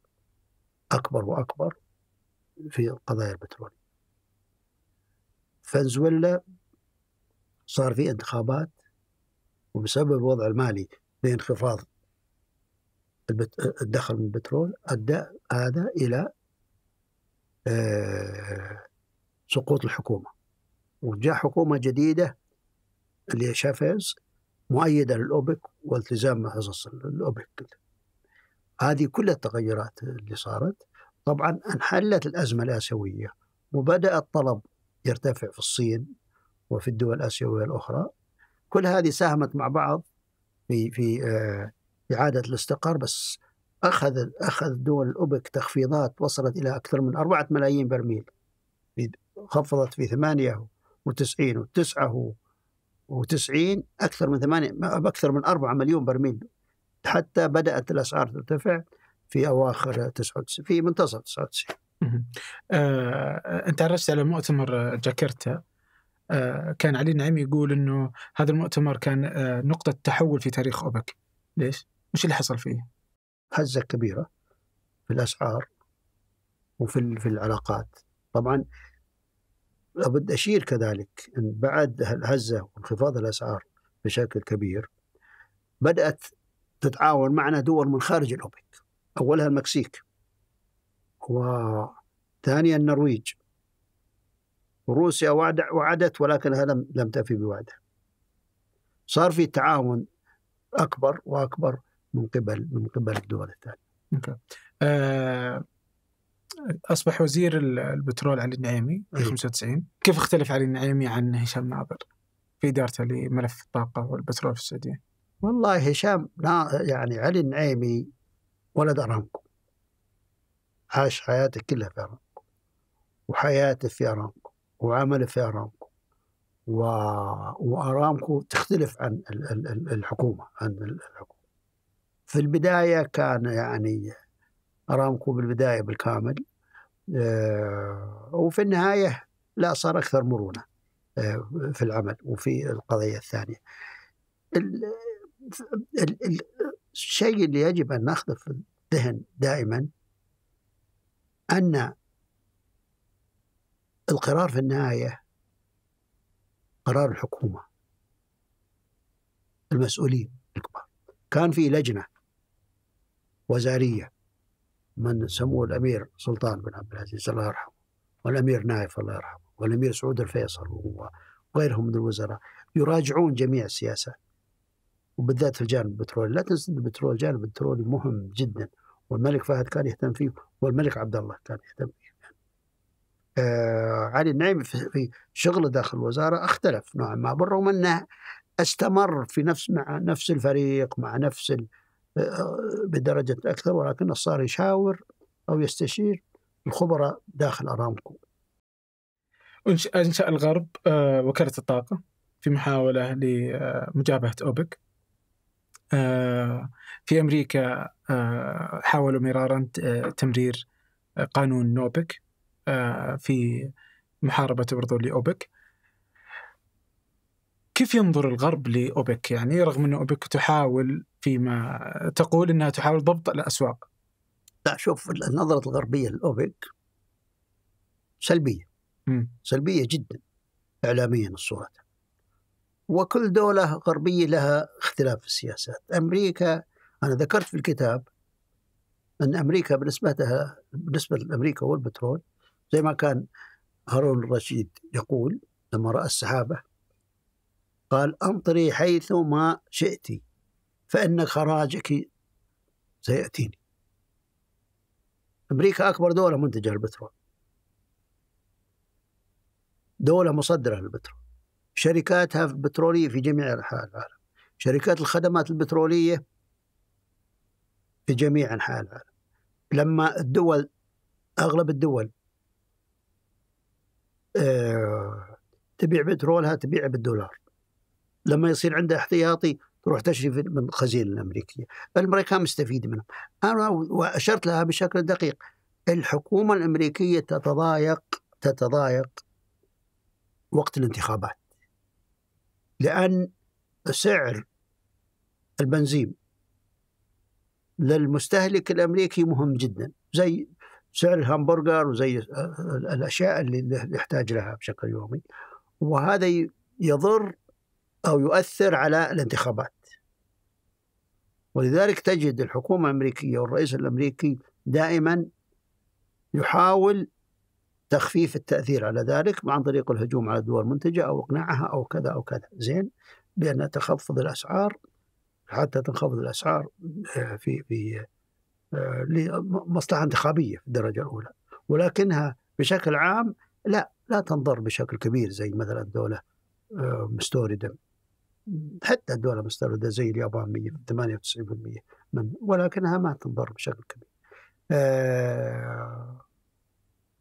أكبر وأكبر في قضايا البترول فنزويلا صار في انتخابات وبسبب الوضع المالي لانخفاض الدخل من البترول أدى هذا إلى آه، سقوط الحكومة وجاء حكومة جديدة اللي هي شافيز مؤيدة للأوبك والتزام بحصص الأوبك هذه كل التغيرات اللي صارت طبعا انحلت الأزمة الآسيوية وبدأ الطلب يرتفع في الصين وفي الدول الآسيوية الأخرى كل هذه ساهمت مع بعض في في آه، إعادة الاستقرار بس أخذ أخذ دول الأوبك تخفيضات وصلت إلى أكثر من أربعة ملايين برميل خفضت في ثمانية وتسعين وتسعة وتسعين أكثر من ثمانية أكثر من أربعة مليون برميل حتى بدأت الأسعار ترتفع في أواخر 99 في منتصف 99 آه،, آه، أنت عرجت على مؤتمر آه، جاكرتا آه، كان علي نعيم يقول أنه هذا المؤتمر كان آه، نقطة تحول في تاريخ أوبك ليش؟ وش اللي حصل فيه؟ هزة كبيرة في الأسعار وفي في العلاقات طبعا أبد أشير كذلك أن بعد الهزة وانخفاض الأسعار بشكل كبير بدأت تتعاون معنا دول من خارج الأوبك أولها المكسيك وثانيا النرويج روسيا وعدت ولكنها لم لم تفي بوعدها صار في تعاون أكبر وأكبر من قبل من قبل الدول الثانية okay. اصبح وزير البترول علي النعيمي في 95 كيف اختلف علي النعيمي عن هشام ناظر في ادارته لملف الطاقه والبترول في السعوديه؟ والله هشام يعني علي النعيمي ولد ارامكو عاش حياته كلها في ارامكو وحياته في ارامكو وعمله في ارامكو و... وارامكو تختلف عن الحكومه عن الحكومه في البدايه كان يعني ارامكو بالبدايه بالكامل آه، وفي النهايه لا صار اكثر مرونه آه، في العمل وفي القضيه الثانيه. الشيء اللي يجب ان ناخذه في الذهن دائما ان القرار في النهايه قرار الحكومه المسؤولين الكبار كان في لجنه وزاريه من سموه الامير سلطان بن عبد العزيز الله يرحمه والامير نايف الله يرحمه والامير سعود الفيصل وغيرهم من الوزراء يراجعون جميع السياسات وبالذات في الجانب البترولي لا تنسى البترول الجانب البترولي مهم جدا والملك فهد كان يهتم فيه والملك عبد الله كان يهتم فيه يعني. آه علي النعيمي في شغله داخل الوزاره اختلف نوعا ما بالرغم انه استمر في نفس مع نفس الفريق مع نفس بدرجة أكثر ولكنه صار يشاور أو يستشير الخبراء داخل أرامكو أنشأ الغرب آه، وكالة الطاقة في محاولة لمجابهة أوبك آه، في أمريكا آه، حاولوا مرارا تمرير قانون نوبك في محاربة برضو لأوبك كيف ينظر الغرب لأوبك يعني رغم أن أوبك تحاول فيما تقول انها تحاول ضبط الاسواق؟ لا شوف النظره الغربيه للاوبك سلبيه م. سلبيه جدا اعلاميا الصوره. وكل دولة غربية لها اختلاف في السياسات أمريكا أنا ذكرت في الكتاب أن أمريكا بالنسبة لها بالنسبة لأمريكا والبترول زي ما كان هارون الرشيد يقول لما رأى السحابة قال أمطري حيث ما فإن خراجك سيأتيني أمريكا أكبر دولة منتجة للبترول دولة مصدرة للبترول شركاتها البترولية في جميع أنحاء العالم شركات الخدمات البترولية في جميع أنحاء العالم لما الدول أغلب الدول آه، تبيع بترولها تبيعه بالدولار لما يصير عندها احتياطي تروح تشري من الخزينه الامريكيه، الامريكان مستفيد منهم. انا واشرت لها بشكل دقيق الحكومه الامريكيه تتضايق تتضايق وقت الانتخابات. لان سعر البنزين للمستهلك الامريكي مهم جدا زي سعر الهمبرجر وزي الاشياء اللي يحتاج لها بشكل يومي وهذا يضر او يؤثر على الانتخابات ولذلك تجد الحكومة الأمريكية والرئيس الأمريكي دائما يحاول تخفيف التأثير على ذلك عن طريق الهجوم على الدول المنتجة أو إقناعها أو كذا أو كذا زين بأن تخفض الأسعار حتى تنخفض الأسعار آه، في في آه، لمصلحة انتخابية في الدرجة الأولى ولكنها بشكل عام لا لا تنضر بشكل كبير زي مثلا دولة آه، مستوردة حتى الدول المستورده زي اليابان 98% من ولكنها ما تنضر بشكل كبير. آه،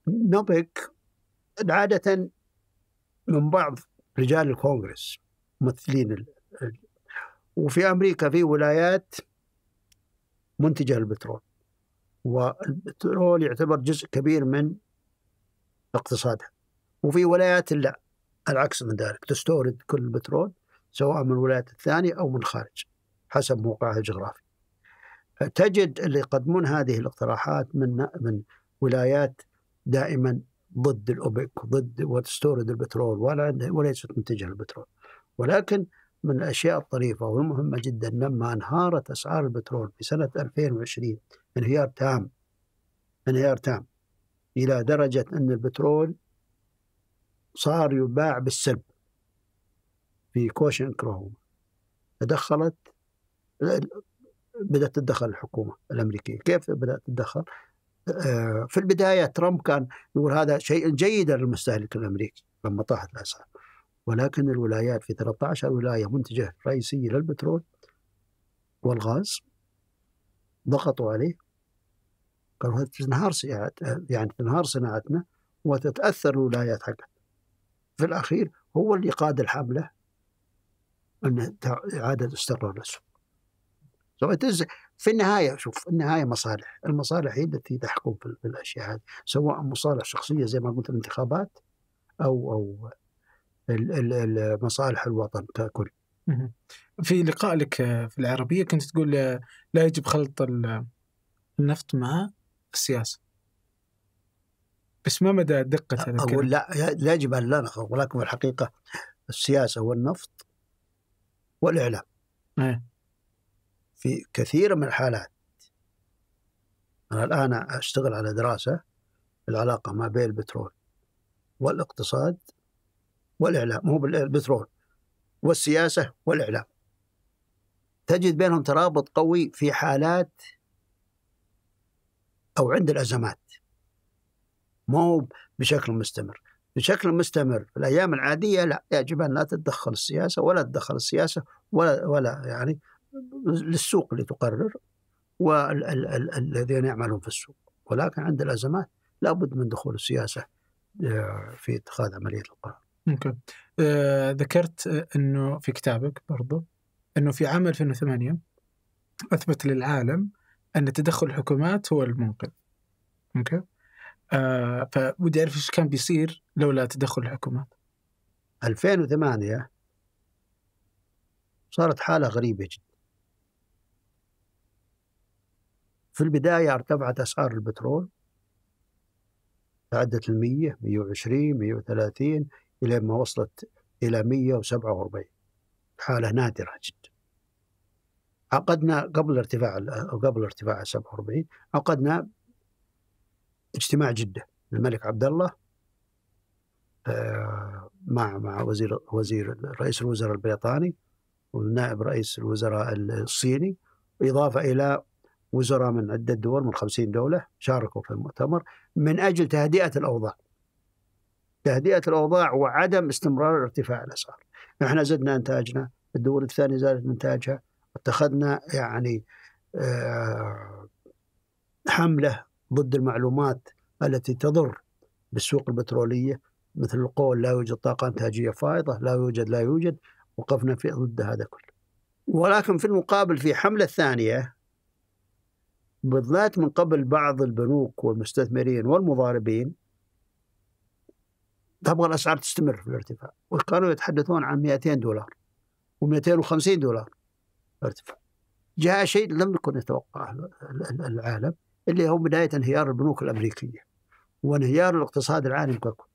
نوبك عاده من بعض رجال الكونغرس ممثلين وفي امريكا في ولايات منتجه للبترول والبترول يعتبر جزء كبير من اقتصادها وفي ولايات لا العكس من ذلك تستورد كل البترول سواء من الولايات الثانية أو من خارج حسب موقعها الجغرافي تجد اللي يقدمون هذه الاقتراحات من من ولايات دائما ضد الاوبك ضد وتستورد البترول ولا وليست منتجه للبترول ولكن من الاشياء الطريفه والمهمه جدا لما انهارت اسعار البترول في سنه 2020 انهيار تام انهيار تام الى درجه ان البترول صار يباع بالسلب في كوشن كروم تدخلت بدأت تتدخل الحكومة الأمريكية كيف بدأت تتدخل آه، في البداية ترامب كان يقول هذا شيء جيد للمستهلك الأمريكي لما طاحت الأسعار ولكن الولايات في 13 ولاية منتجة رئيسية للبترول والغاز ضغطوا عليه قالوا تنهار يعني تنهار صناعتنا وتتأثر الولايات حقتنا في الأخير هو اللي قاد الحملة ان اعاده استقرار الاسهم. في النهايه شوف النهايه مصالح، المصالح هي التي تحكم في الاشياء هذه، سواء مصالح شخصيه زي ما قلت الانتخابات او او مصالح الوطن ككل. في لقاء لك آه، في العربيه كنت تقول آه، لا يجب خلط النفط مع السياسه. بس ما مدى دقه هذا لا لا يجب ان لا نخلط ولكن الحقيقه السياسه والنفط والإعلام أيه. في كثير من الحالات أنا الآن أشتغل على دراسة العلاقة ما بين البترول والاقتصاد والإعلام مو بالبترول والسياسة والإعلام تجد بينهم ترابط قوي في حالات أو عند الأزمات مو بشكل مستمر بشكل مستمر في الأيام العادية لا يجب أن لا تتدخل السياسة ولا تدخل السياسة ولا, ولا يعني للسوق اللي تقرر والذين يعملون في السوق ولكن عند الأزمات لابد من دخول السياسة آه، في اتخاذ عملية القرار اوكي آه، ذكرت أنه في كتابك برضو أنه في عام 2008 أثبت للعالم أن تدخل الحكومات هو المنقذ اوكي آه، فودي اعرف ايش كان بيصير لولا تدخل الحكومات 2008 صارت حالة غريبة جدا في البداية ارتفعت أسعار البترول تعدت ال 100 120 130 إلى ما وصلت إلى 147 حالة نادرة جدا عقدنا قبل ارتفاع قبل ارتفاع 47 عقدنا اجتماع جده الملك عبد الله آه، مع مع وزير وزير رئيس الوزراء البريطاني ونائب رئيس الوزراء الصيني إضافة إلى وزراء من عدة دول من خمسين دولة شاركوا في المؤتمر من أجل تهدئة الأوضاع تهدئة الأوضاع وعدم استمرار ارتفاع الأسعار نحن زدنا إنتاجنا الدول الثانية زادت إنتاجها اتخذنا يعني آه، حملة ضد المعلومات التي تضر بالسوق البترولية مثل القول لا يوجد طاقة إنتاجية فائضة لا يوجد لا يوجد وقفنا في ضد هذا كله ولكن في المقابل في حملة ثانية بالذات من قبل بعض البنوك والمستثمرين والمضاربين تبغى الأسعار تستمر في الارتفاع وكانوا يتحدثون عن 200 دولار و250 دولار ارتفاع جاء شيء لم يكن يتوقعه العالم اللي هو بداية انهيار البنوك الأمريكية وانهيار الاقتصاد العالم ككل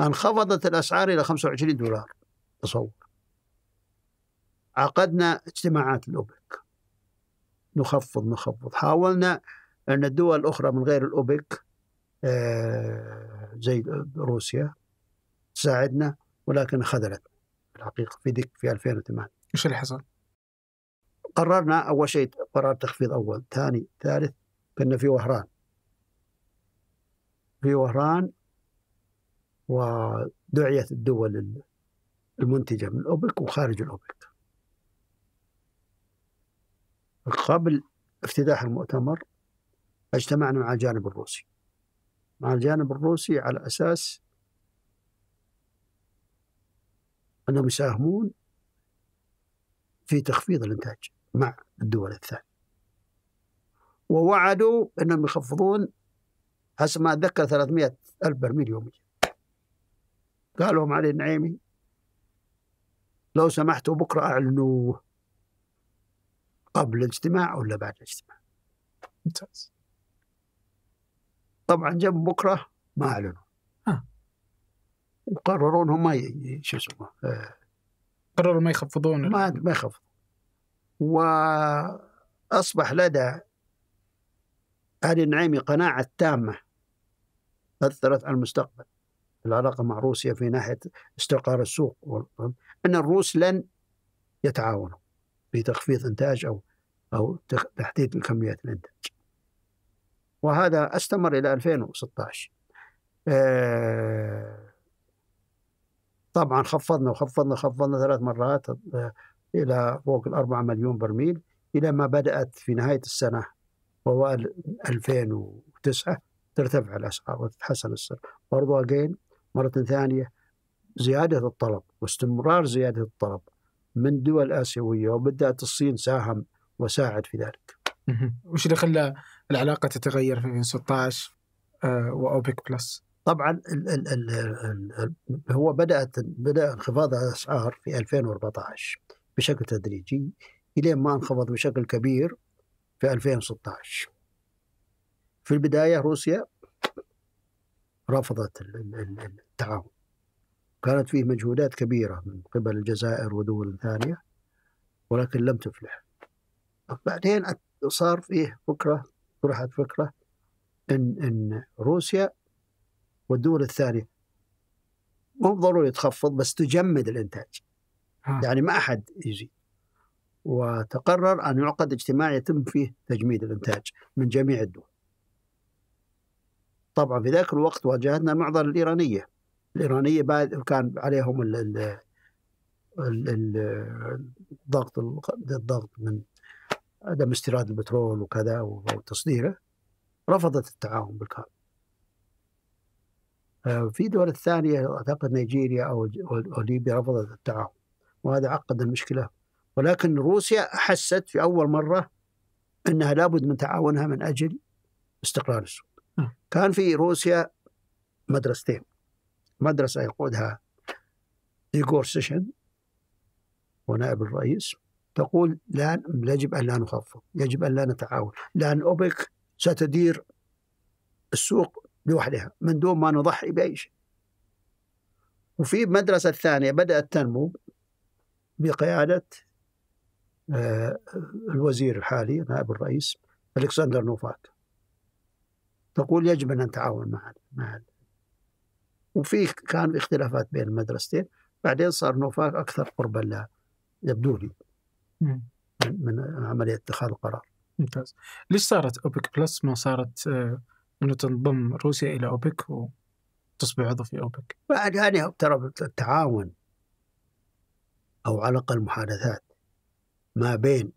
انخفضت الأسعار إلى 25 دولار تصور عقدنا اجتماعات الأوبك نخفض نخفض حاولنا أن الدول الأخرى من غير الأوبك آه، زي روسيا تساعدنا ولكن خذلت الحقيقة في ذيك في 2008 ايش اللي حصل؟ قررنا أول شيء قرار تخفيض أول ثاني ثالث كنا في وهران في وهران ودعيت الدول المنتجة من الأوبك وخارج الأوبك قبل افتتاح المؤتمر اجتمعنا مع الجانب الروسي مع الجانب الروسي على أساس أنهم يساهمون في تخفيض الإنتاج مع الدول الثانية ووعدوا انهم يخفضون حسب ما اتذكر 300 الف برميل يوميا قال لهم علي النعيمي لو سمحتوا بكره اعلنوه قبل الاجتماع ولا بعد الاجتماع ممتاز طبعا جنب بكره ما اعلنوا آه. وقرروا انهم ما شو اسمه آه. قرروا ما يخفضون ما ما يخفضون واصبح لدى علي النعيمي قناعة تامة أثرت على المستقبل العلاقة مع روسيا في ناحية استقرار السوق أن الروس لن يتعاونوا في تخفيض إنتاج أو أو تحديد الكميات الإنتاج وهذا استمر إلى 2016 آه، طبعا خفضنا وخفضنا خفضنا ثلاث مرات آه، إلى فوق الأربعة مليون برميل إلى ما بدأت في نهاية السنة وأوائل 2009 ترتفع الأسعار وتتحسن السعر برضو أجين مرة ثانية زيادة الطلب واستمرار زيادة الطلب من دول آسيوية وبدأت الصين ساهم وساعد في ذلك وش اللي خلى العلاقة تتغير في 2016 آه، وأوبك بلس؟ طبعا الـ الـ الـ الـ هو بدأت بدأ انخفاض الأسعار في 2014 بشكل تدريجي إلين ما انخفض بشكل كبير في 2016 في البداية روسيا رفضت التعاون كانت فيه مجهودات كبيرة من قبل الجزائر ودول ثانية ولكن لم تفلح بعدين صار فيه فكرة طرحت فكرة إن إن روسيا والدول الثانية مو ضروري تخفض بس تجمد الإنتاج آه. يعني ما أحد يزيد وتقرر أن يعقد اجتماع يتم فيه تجميد الإنتاج من جميع الدول طبعا في ذاك الوقت واجهتنا المعضله الإيرانية الإيرانية بعد كان عليهم الضغط الضغط من عدم استيراد البترول وكذا وتصديره رفضت التعاون بالكامل آه، في دول ثانية أعتقد نيجيريا أو ليبيا رفضت التعاون وهذا عقد المشكلة ولكن روسيا أحست في أول مرة أنها لابد من تعاونها من أجل استقرار السوق آه. كان في روسيا مدرستين مدرسة يقودها إيغور سيشن ونائب الرئيس تقول لا يجب أن لا نخفض يجب أن لا نتعاون لأن أوبك ستدير السوق لوحدها من دون ما نضحي بأي شيء وفي مدرسه ثانيه بدأت تنمو بقيادة آه، الوزير الحالي نائب الرئيس الكسندر نوفاك تقول يجب ان نتعاون مع مع وفي كان اختلافات بين المدرستين بعدين صار نوفاك اكثر قربا لها يبدو لي من, عمليه اتخاذ القرار ممتاز ليش صارت اوبك بلس ما صارت آه، انه تنضم روسيا الى اوبك وتصبح عضو في اوبك؟ بعد يعني ترى التعاون او على الاقل المحادثات ما بين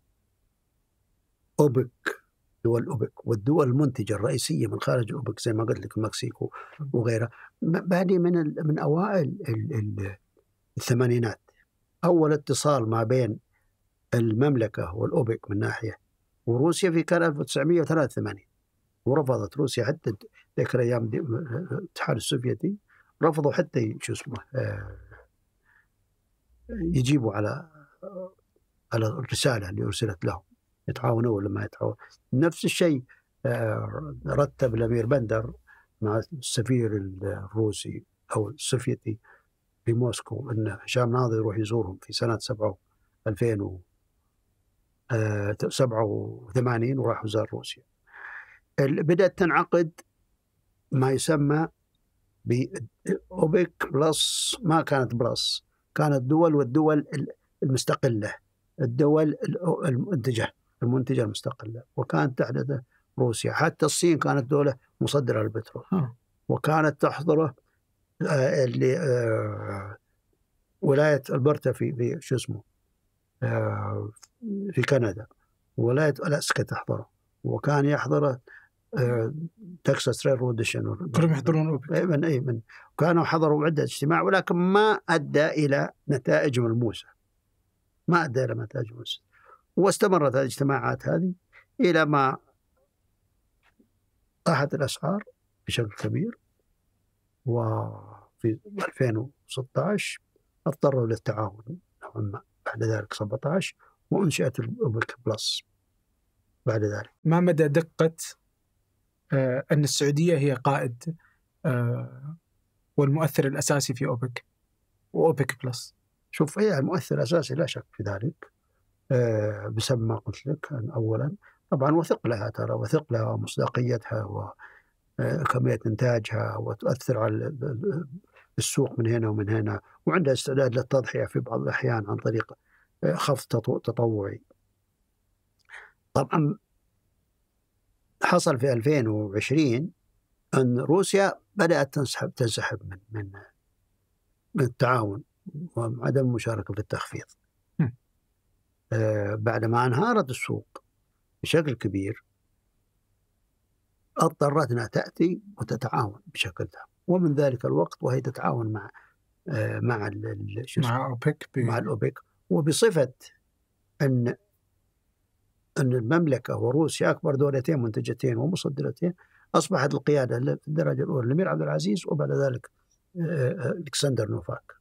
أوبك دول أوبك والدول المنتجة الرئيسية من خارج أوبك زي ما قلت لك مكسيكو وغيرها بادئ من من أوائل الثمانينات أول اتصال ما بين المملكة والأوبك من ناحية وروسيا في كان 1983 ورفضت روسيا حتى ذكر أيام الاتحاد السوفيتي رفضوا حتى شو اسمه آه، يجيبوا على على الرساله اللي ارسلت له يتعاونوا ولا ما يتعاونوا نفس الشيء آه، رتب الامير بندر مع السفير الروسي او السوفيتي في موسكو ان هشام ناظر يروح يزورهم في سنه 7 2000 و 87 آه، وراح زار روسيا بدات تنعقد ما يسمى بأوبك بلس ما كانت بلس كانت دول والدول المستقلة الدول المنتجة المنتجة المستقلة وكانت تحدث روسيا حتى الصين كانت دولة مصدرة للبترول وكانت تحضره آه، اللي آه، ولاية ألبرتا في شو اسمه آه، في كندا ولاية ألاسكا تحضره وكان يحضره تكساس ريل روديشن كلهم يحضرون اي من اي من كانوا حضروا عده اجتماع ولكن ما ادى الى نتائج ملموسه ما أدى إلى ما تجوز واستمرت الاجتماعات هذه إلى ما طاحت الأسعار بشكل كبير وفي 2016 اضطروا للتعاون نوعا ما بعد ذلك 17 وأنشئت الأوبك بلس بعد ذلك ما مدى دقة آه، أن السعودية هي قائد آه، والمؤثر الأساسي في أوبك وأوبك بلس شوف هي إيه، مؤثر أساسي لا شك في ذلك آه، بسبب ما قلت لك أولا طبعا وثق لها ترى وثق لها ومصداقيتها وكمية آه، إنتاجها وتؤثر على السوق من هنا ومن هنا وعندها استعداد للتضحية في بعض الأحيان عن طريق آه، خفض تطوعي طبعا حصل في 2020 أن روسيا بدأت تنسحب تنسحب من من من التعاون وعدم المشاركة في التخفيض آه ما انهارت السوق بشكل كبير اضطرت انها تاتي وتتعاون بشكل تام ومن ذلك الوقت وهي تتعاون مع آه، مع مع اوبك مع الاوبك وبصفه ان ان المملكه وروسيا اكبر دولتين منتجتين ومصدرتين اصبحت القياده في الدرجه الاولى الامير عبد العزيز وبعد ذلك آه، آه، الكسندر نوفاك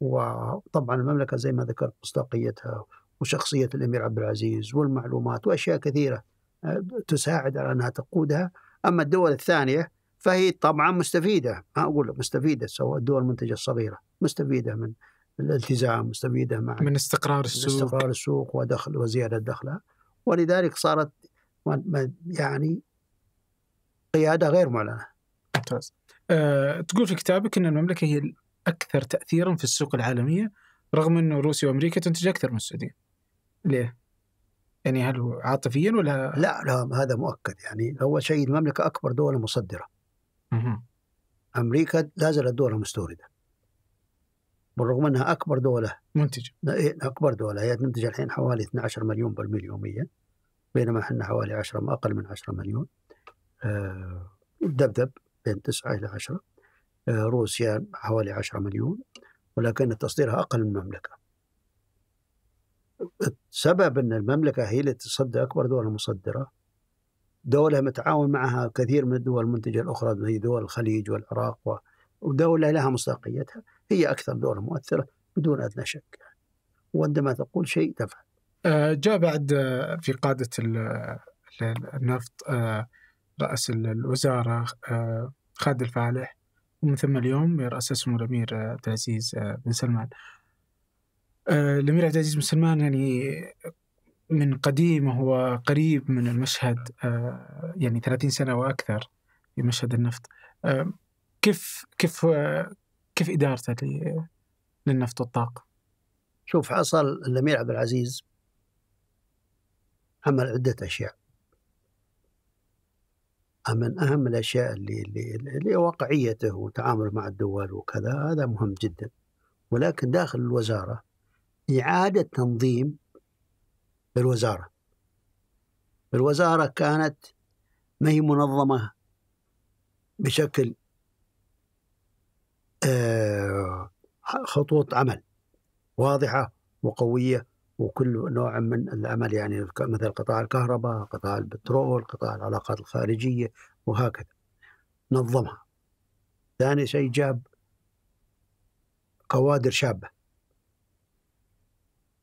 وطبعا المملكة زي ما ذكرت مصداقيتها وشخصية الأمير عبد العزيز والمعلومات وأشياء كثيرة آه، تساعد على أنها تقودها أما الدول الثانية فهي طبعا مستفيدة ما أقول مستفيدة سواء الدول المنتجة الصغيرة مستفيدة من الالتزام مستفيدة مع من استقرار السوق من استقرار السوق ودخل وزيادة دخلها ولذلك صارت يعني قيادة غير معلنة ممتاز أه، تقول في كتابك أن المملكة هي اكثر تاثيرا في السوق العالميه رغم انه روسيا وامريكا تنتج اكثر من السعوديه. ليه؟ يعني هل هو عاطفيا ولا لا لا هذا مؤكد يعني اول شيء المملكه اكبر دوله مصدره. مه. امريكا لا زالت دوله مستورده. بالرغم انها اكبر دوله منتجه إيه، اكبر دوله هي تنتج الحين حوالي 12 مليون برميل يوميا بينما احنا حوالي 10 اقل من 10 مليون آه، دبدب بين 9 الى 10 روسيا حوالي 10 مليون ولكن تصديرها أقل من المملكة السبب أن المملكة هي اللي تصدر أكبر دول مصدرة دولة متعاون معها كثير من الدول المنتجة الأخرى زي دول الخليج والعراق ودولة لها مصداقيتها هي أكثر دولة مؤثرة بدون أدنى شك وعندما تقول شيء تفعل آه، جاء بعد آه، في قادة النفط آه، رأس الوزارة خالد الفالح ومن ثم اليوم يرأس اسمه الأمير عبد العزيز آه، بن سلمان آه، الأمير عبد العزيز بن سلمان يعني من قديم وهو قريب من المشهد آه، يعني 30 سنة وأكثر في مشهد النفط كيف كيف كيف إدارته للنفط والطاقة؟ شوف حصل الأمير عبد العزيز عمل عدة أشياء من اهم الاشياء اللي اللي, اللي واقعيته وتعامله مع الدول وكذا هذا مهم جدا ولكن داخل الوزاره اعاده تنظيم الوزاره الوزاره كانت ما هي منظمه بشكل آه، خطوط عمل واضحه وقويه وكل نوع من العمل يعني مثل قطاع الكهرباء قطاع البترول قطاع العلاقات الخارجية وهكذا نظمها ثاني شيء جاب كوادر شابة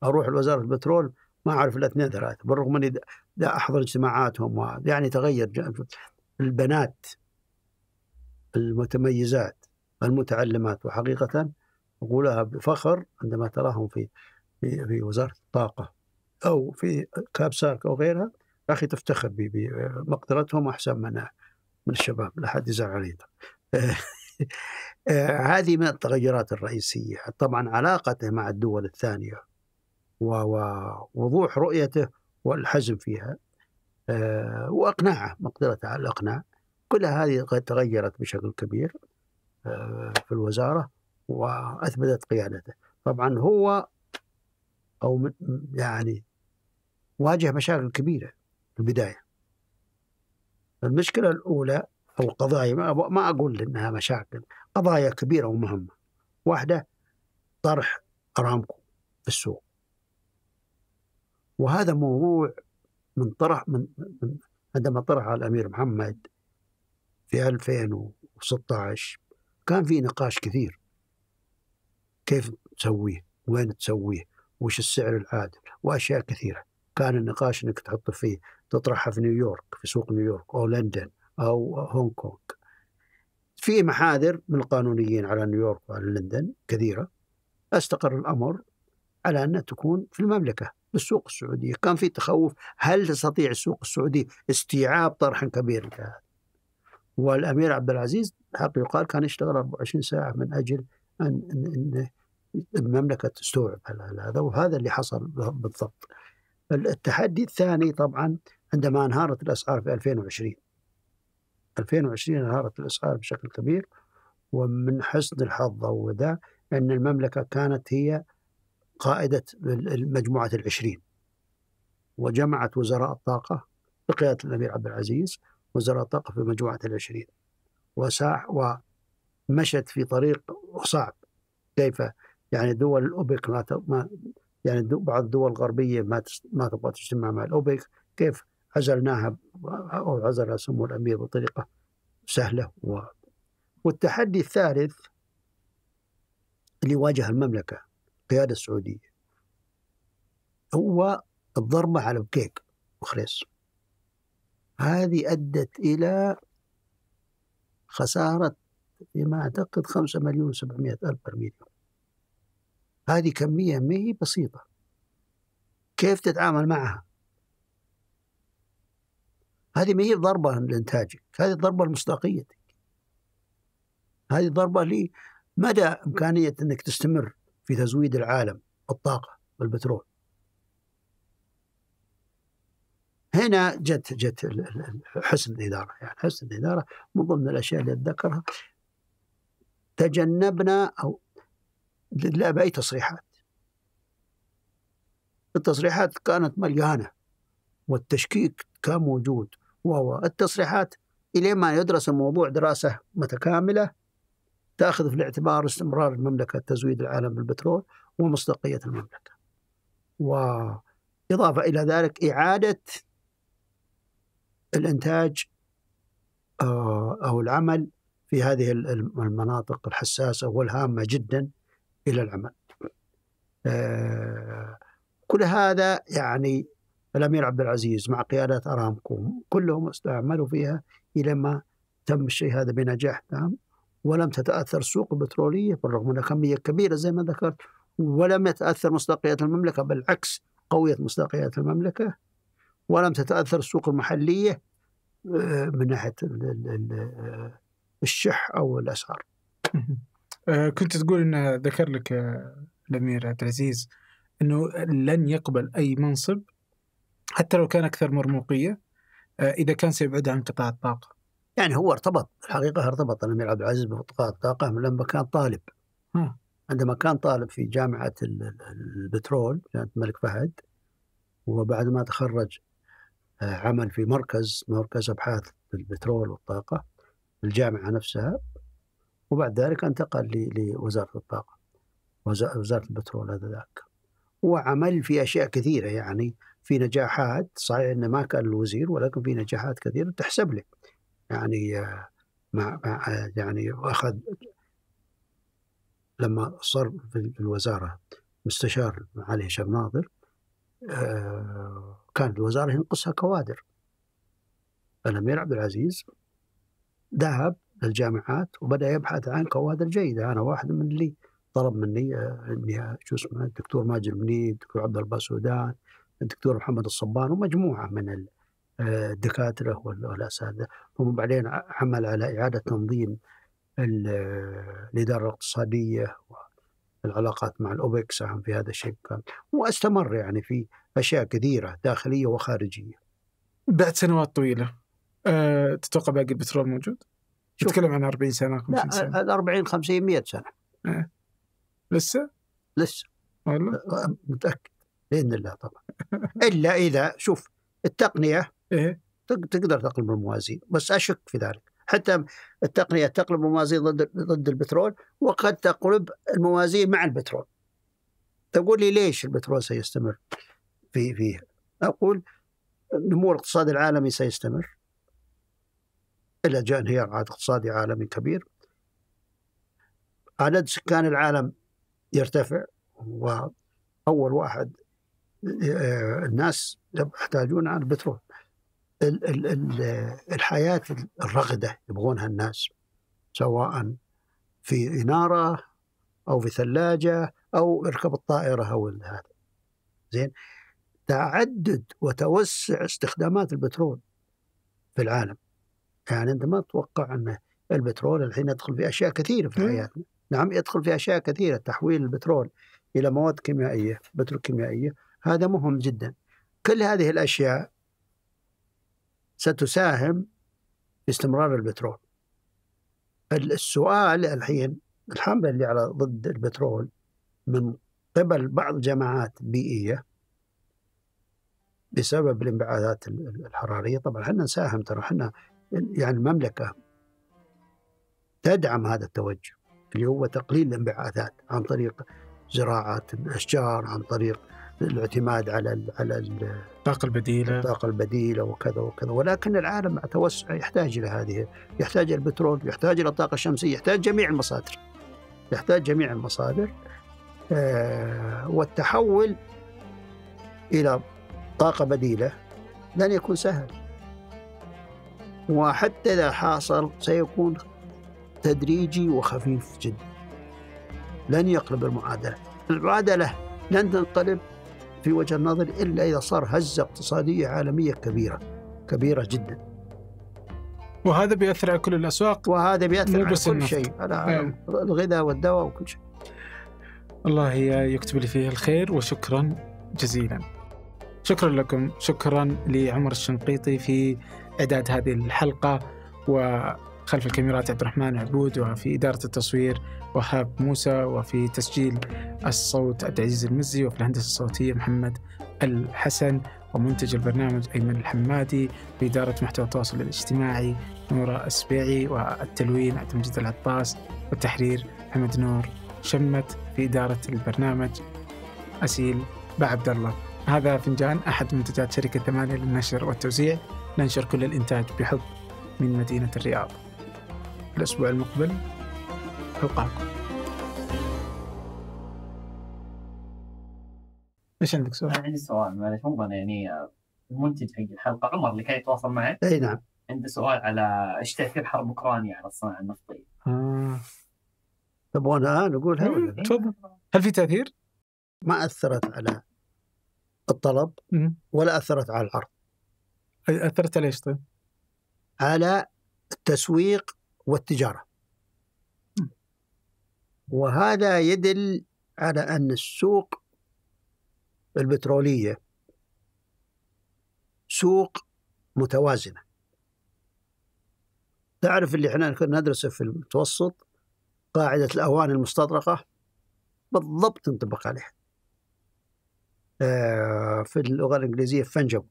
أروح لوزارة البترول ما أعرف إلا اثنين ثلاثة بالرغم أني لا أحضر اجتماعاتهم و... يعني تغير البنات المتميزات المتعلمات وحقيقة أقولها بفخر عندما تراهم في في في وزاره الطاقه او في كابسارك او غيرها يا اخي تفتخر بمقدرتهم احسن من من الشباب لا حد يزعل علينا آه، هذه من التغيرات الرئيسيه طبعا علاقته مع الدول الثانيه ووضوح رؤيته والحزم فيها آه، واقناعه مقدرته على الاقناع كل هذه تغيرت بشكل كبير آه، في الوزاره واثبتت قيادته طبعا هو او يعني واجه مشاكل كبيره في البدايه المشكله الاولى او القضايا ما اقول انها مشاكل قضايا كبيره ومهمه واحده طرح ارامكو في السوق وهذا موضوع من طرح من, من عندما طرح الامير محمد في 2016 كان في نقاش كثير كيف تسويه؟ وين تسويه؟ وش السعر العادل واشياء كثيره كان النقاش انك تحط فيه تطرحها في نيويورك في سوق نيويورك او لندن او هونغ كونغ في محاذر من القانونيين على نيويورك وعلى لندن كثيره استقر الامر على انها تكون في المملكه السوق السعوديه كان في تخوف هل تستطيع السوق السعودي استيعاب طرح كبير كهذا والامير عبد العزيز حق يقال كان يشتغل 24 ساعه من اجل ان, إن المملكه تستوعب هذا وهذا اللي حصل بالضبط. التحدي الثاني طبعا عندما انهارت الاسعار في 2020 2020 انهارت الاسعار بشكل كبير ومن حسن الحظ او ذا ان المملكه كانت هي قائده مجموعه العشرين وجمعت وزراء الطاقه بقياده الامير عبد العزيز وزراء الطاقه في مجموعه العشرين وساح ومشت في طريق صعب كيف يعني دول الاوبك ما يعني بعض الدول الغربيه ما ما تبغى تجتمع مع الاوبك كيف عزلناها او عزلها سمو الامير بطريقه سهله و... والتحدي الثالث اللي واجه المملكه القياده السعوديه هو الضربه على بكيك وخريص هذه ادت الى خساره فيما اعتقد 5 مليون 700 الف برميل هذه كمية ما هي بسيطة كيف تتعامل معها هذه ما هي ضربة لإنتاجك هذه ضربة لمصداقيتك هذه ضربة لمدى إمكانية أنك تستمر في تزويد العالم بالطاقة بالبترول هنا جت جت حسن الإدارة يعني حسن الإدارة من ضمن الأشياء اللي أتذكرها تجنبنا أو لا بأي تصريحات التصريحات كانت مليانة والتشكيك كان موجود وهو التصريحات إلى ما يدرس الموضوع دراسة متكاملة تأخذ في الاعتبار استمرار المملكة تزويد العالم بالبترول ومصداقية المملكة وإضافة إلى ذلك إعادة الإنتاج آه، أو العمل في هذه المناطق الحساسة والهامة جدا إلى العمل آه، كل هذا يعني الأمير عبد العزيز مع قيادات أرامكو كلهم استعملوا فيها إلى ما تم الشيء هذا بنجاح تام ولم تتأثر السوق البترولية بالرغم من كمية كبيرة زي ما ذكرت ولم يتأثر مصداقية المملكة بالعكس قويت مصداقية المملكة ولم تتأثر السوق المحلية آه، من ناحية الشح أو الأسعار آه، كنت تقول انه ذكر لك آه، الامير عبد العزيز انه لن يقبل اي منصب حتى لو كان اكثر مرموقيه آه، اذا كان سيبعد عن قطاع الطاقه. يعني هو ارتبط الحقيقه ارتبط الامير عبد العزيز بقطاع الطاقه من لما كان طالب. م. عندما كان طالب في جامعه البترول جامعه الملك فهد وبعد ما تخرج عمل في مركز مركز ابحاث البترول والطاقه الجامعه نفسها وبعد ذلك انتقل لوزارة الطاقة وزارة البترول هذا ذاك وعمل في أشياء كثيرة يعني في نجاحات صحيح أنه ما كان الوزير ولكن في نجاحات كثيرة تحسب له يعني آه، مع آه، يعني أخذ لما صار في الوزارة مستشار علي هشام ناظر آه، كان الوزارة ينقصها كوادر الأمير عبد العزيز ذهب الجامعات وبدا يبحث عن كوادر جيده انا واحد من اللي طلب مني آه، اني شو اسمه الدكتور ماجد المنيب الدكتور عبد الله السودان الدكتور محمد الصبان ومجموعه من آه، الدكاتره والاساتذه ثم بعدين عمل على اعاده تنظيم آه، الاداره الاقتصاديه والعلاقات مع الاوبك ساهم في هذا الشيء واستمر يعني في اشياء كثيره داخليه وخارجيه بعد سنوات طويله أه تتوقع باقي البترول موجود؟ تتكلم عن 40 سنه 50 سنه لا 40 50 100 سنه أه. لسه؟ لسه والله متاكد باذن الله طبعا الا اذا شوف التقنيه إيه؟ تقدر تقلب الموازين بس اشك في ذلك حتى التقنيه تقلب الموازين ضد ضد البترول وقد تقلب الموازين مع البترول تقول لي ليش البترول سيستمر في فيه اقول نمو الاقتصاد العالمي سيستمر إلا جاء انهيار اقتصادي عالمي كبير عدد سكان العالم يرتفع وأول واحد آه، الناس يحتاجون عن البترول الحياة الرغدة يبغونها الناس سواء في إنارة أو في ثلاجة أو اركب الطائرة أو هذا زين تعدد وتوسع استخدامات البترول في العالم يعني انت ما تتوقع ان البترول الحين يدخل في اشياء كثيره في حياتنا نعم يدخل في اشياء كثيره تحويل البترول الى مواد كيميائيه بتروكيميائيه هذا مهم جدا كل هذه الاشياء ستساهم في استمرار البترول السؤال الحين الحمله اللي على ضد البترول من قبل بعض جماعات بيئيه بسبب الانبعاثات الحراريه طبعا احنا نساهم ترى احنا يعني المملكة تدعم هذا التوجه اللي هو تقليل الانبعاثات عن طريق زراعة الأشجار عن طريق الاعتماد على الـ على الطاقة البديلة الطاقة البديلة وكذا وكذا ولكن العالم مع توسع يحتاج إلى هذه يحتاج إلى البترول يحتاج إلى الطاقة الشمسية يحتاج جميع المصادر يحتاج جميع المصادر آه، والتحول إلى طاقة بديلة لن يكون سهل وحتى إذا حاصل سيكون تدريجي وخفيف جدا لن يقلب المعادلة المعادلة لن تنقلب في وجه النظر إلا إذا صار هزة اقتصادية عالمية كبيرة كبيرة جدا وهذا بيأثر على كل الأسواق وهذا بيأثر على كل شيء على نعم. الغذاء والدواء وكل شيء الله يكتب لي فيه الخير وشكرا جزيلا شكرا لكم شكرا لعمر الشنقيطي في إعداد هذه الحلقة وخلف الكاميرات عبد الرحمن عبود وفي إدارة التصوير وهاب موسى وفي تسجيل الصوت عبد العزيز المزي وفي الهندسة الصوتية محمد الحسن ومنتج البرنامج أيمن الحمادي بإدارة محتوى التواصل الاجتماعي نورة السبيعي والتلوين عبد المجيد العطاس والتحرير حمد نور شمت في إدارة البرنامج أسيل بعبد الله هذا فنجان أحد منتجات شركة ثمانية للنشر والتوزيع ننشر كل الإنتاج بحب من مدينة الرياض الأسبوع المقبل ألقاكم ايش عندك سؤال؟ انا عندي سؤال معلش مو يعني المنتج حق الحلقه عمر اللي كان يتواصل معك اي نعم عنده سؤال على ايش تاثير حرب اوكرانيا على الصناعه النفطيه؟ آه. تبغون الان اقولها تفضل هل في تاثير؟ ما اثرت على الطلب ولا اثرت على العرض اثرت على ايش طيب؟ على التسويق والتجاره. وهذا يدل على ان السوق البتروليه سوق متوازنه. تعرف اللي احنا كنا ندرسه في المتوسط قاعده الاواني المستطرقه بالضبط تنطبق عليها. آه، في اللغه الانجليزيه فنجبل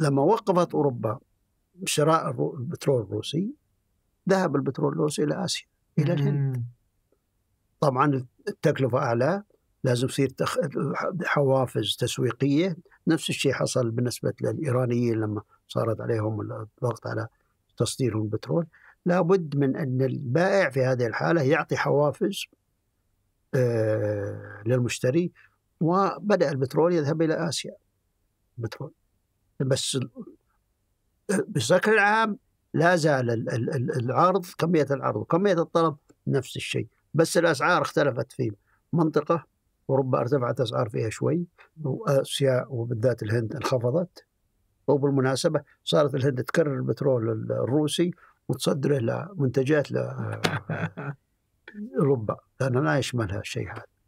لما وقفت أوروبا شراء البترول الروسي ذهب البترول الروسي إلى آسيا إلى الهند طبعا التكلفة أعلى لازم تصير تخ... حوافز تسويقية نفس الشيء حصل بالنسبة للإيرانيين لما صارت عليهم الضغط على تصديرهم البترول لابد من أن البائع في هذه الحالة يعطي حوافز آه، للمشتري وبدأ البترول يذهب إلى آسيا البترول بس بشكل عام لا زال العرض كمية العرض وكمية الطلب نفس الشيء بس الأسعار اختلفت في منطقة أوروبا ارتفعت أسعار فيها شوي وآسيا وبالذات الهند انخفضت وبالمناسبة صارت الهند تكرر البترول الروسي وتصدره لمنتجات لأوروبا لأنه لا يشملها الشيء هذا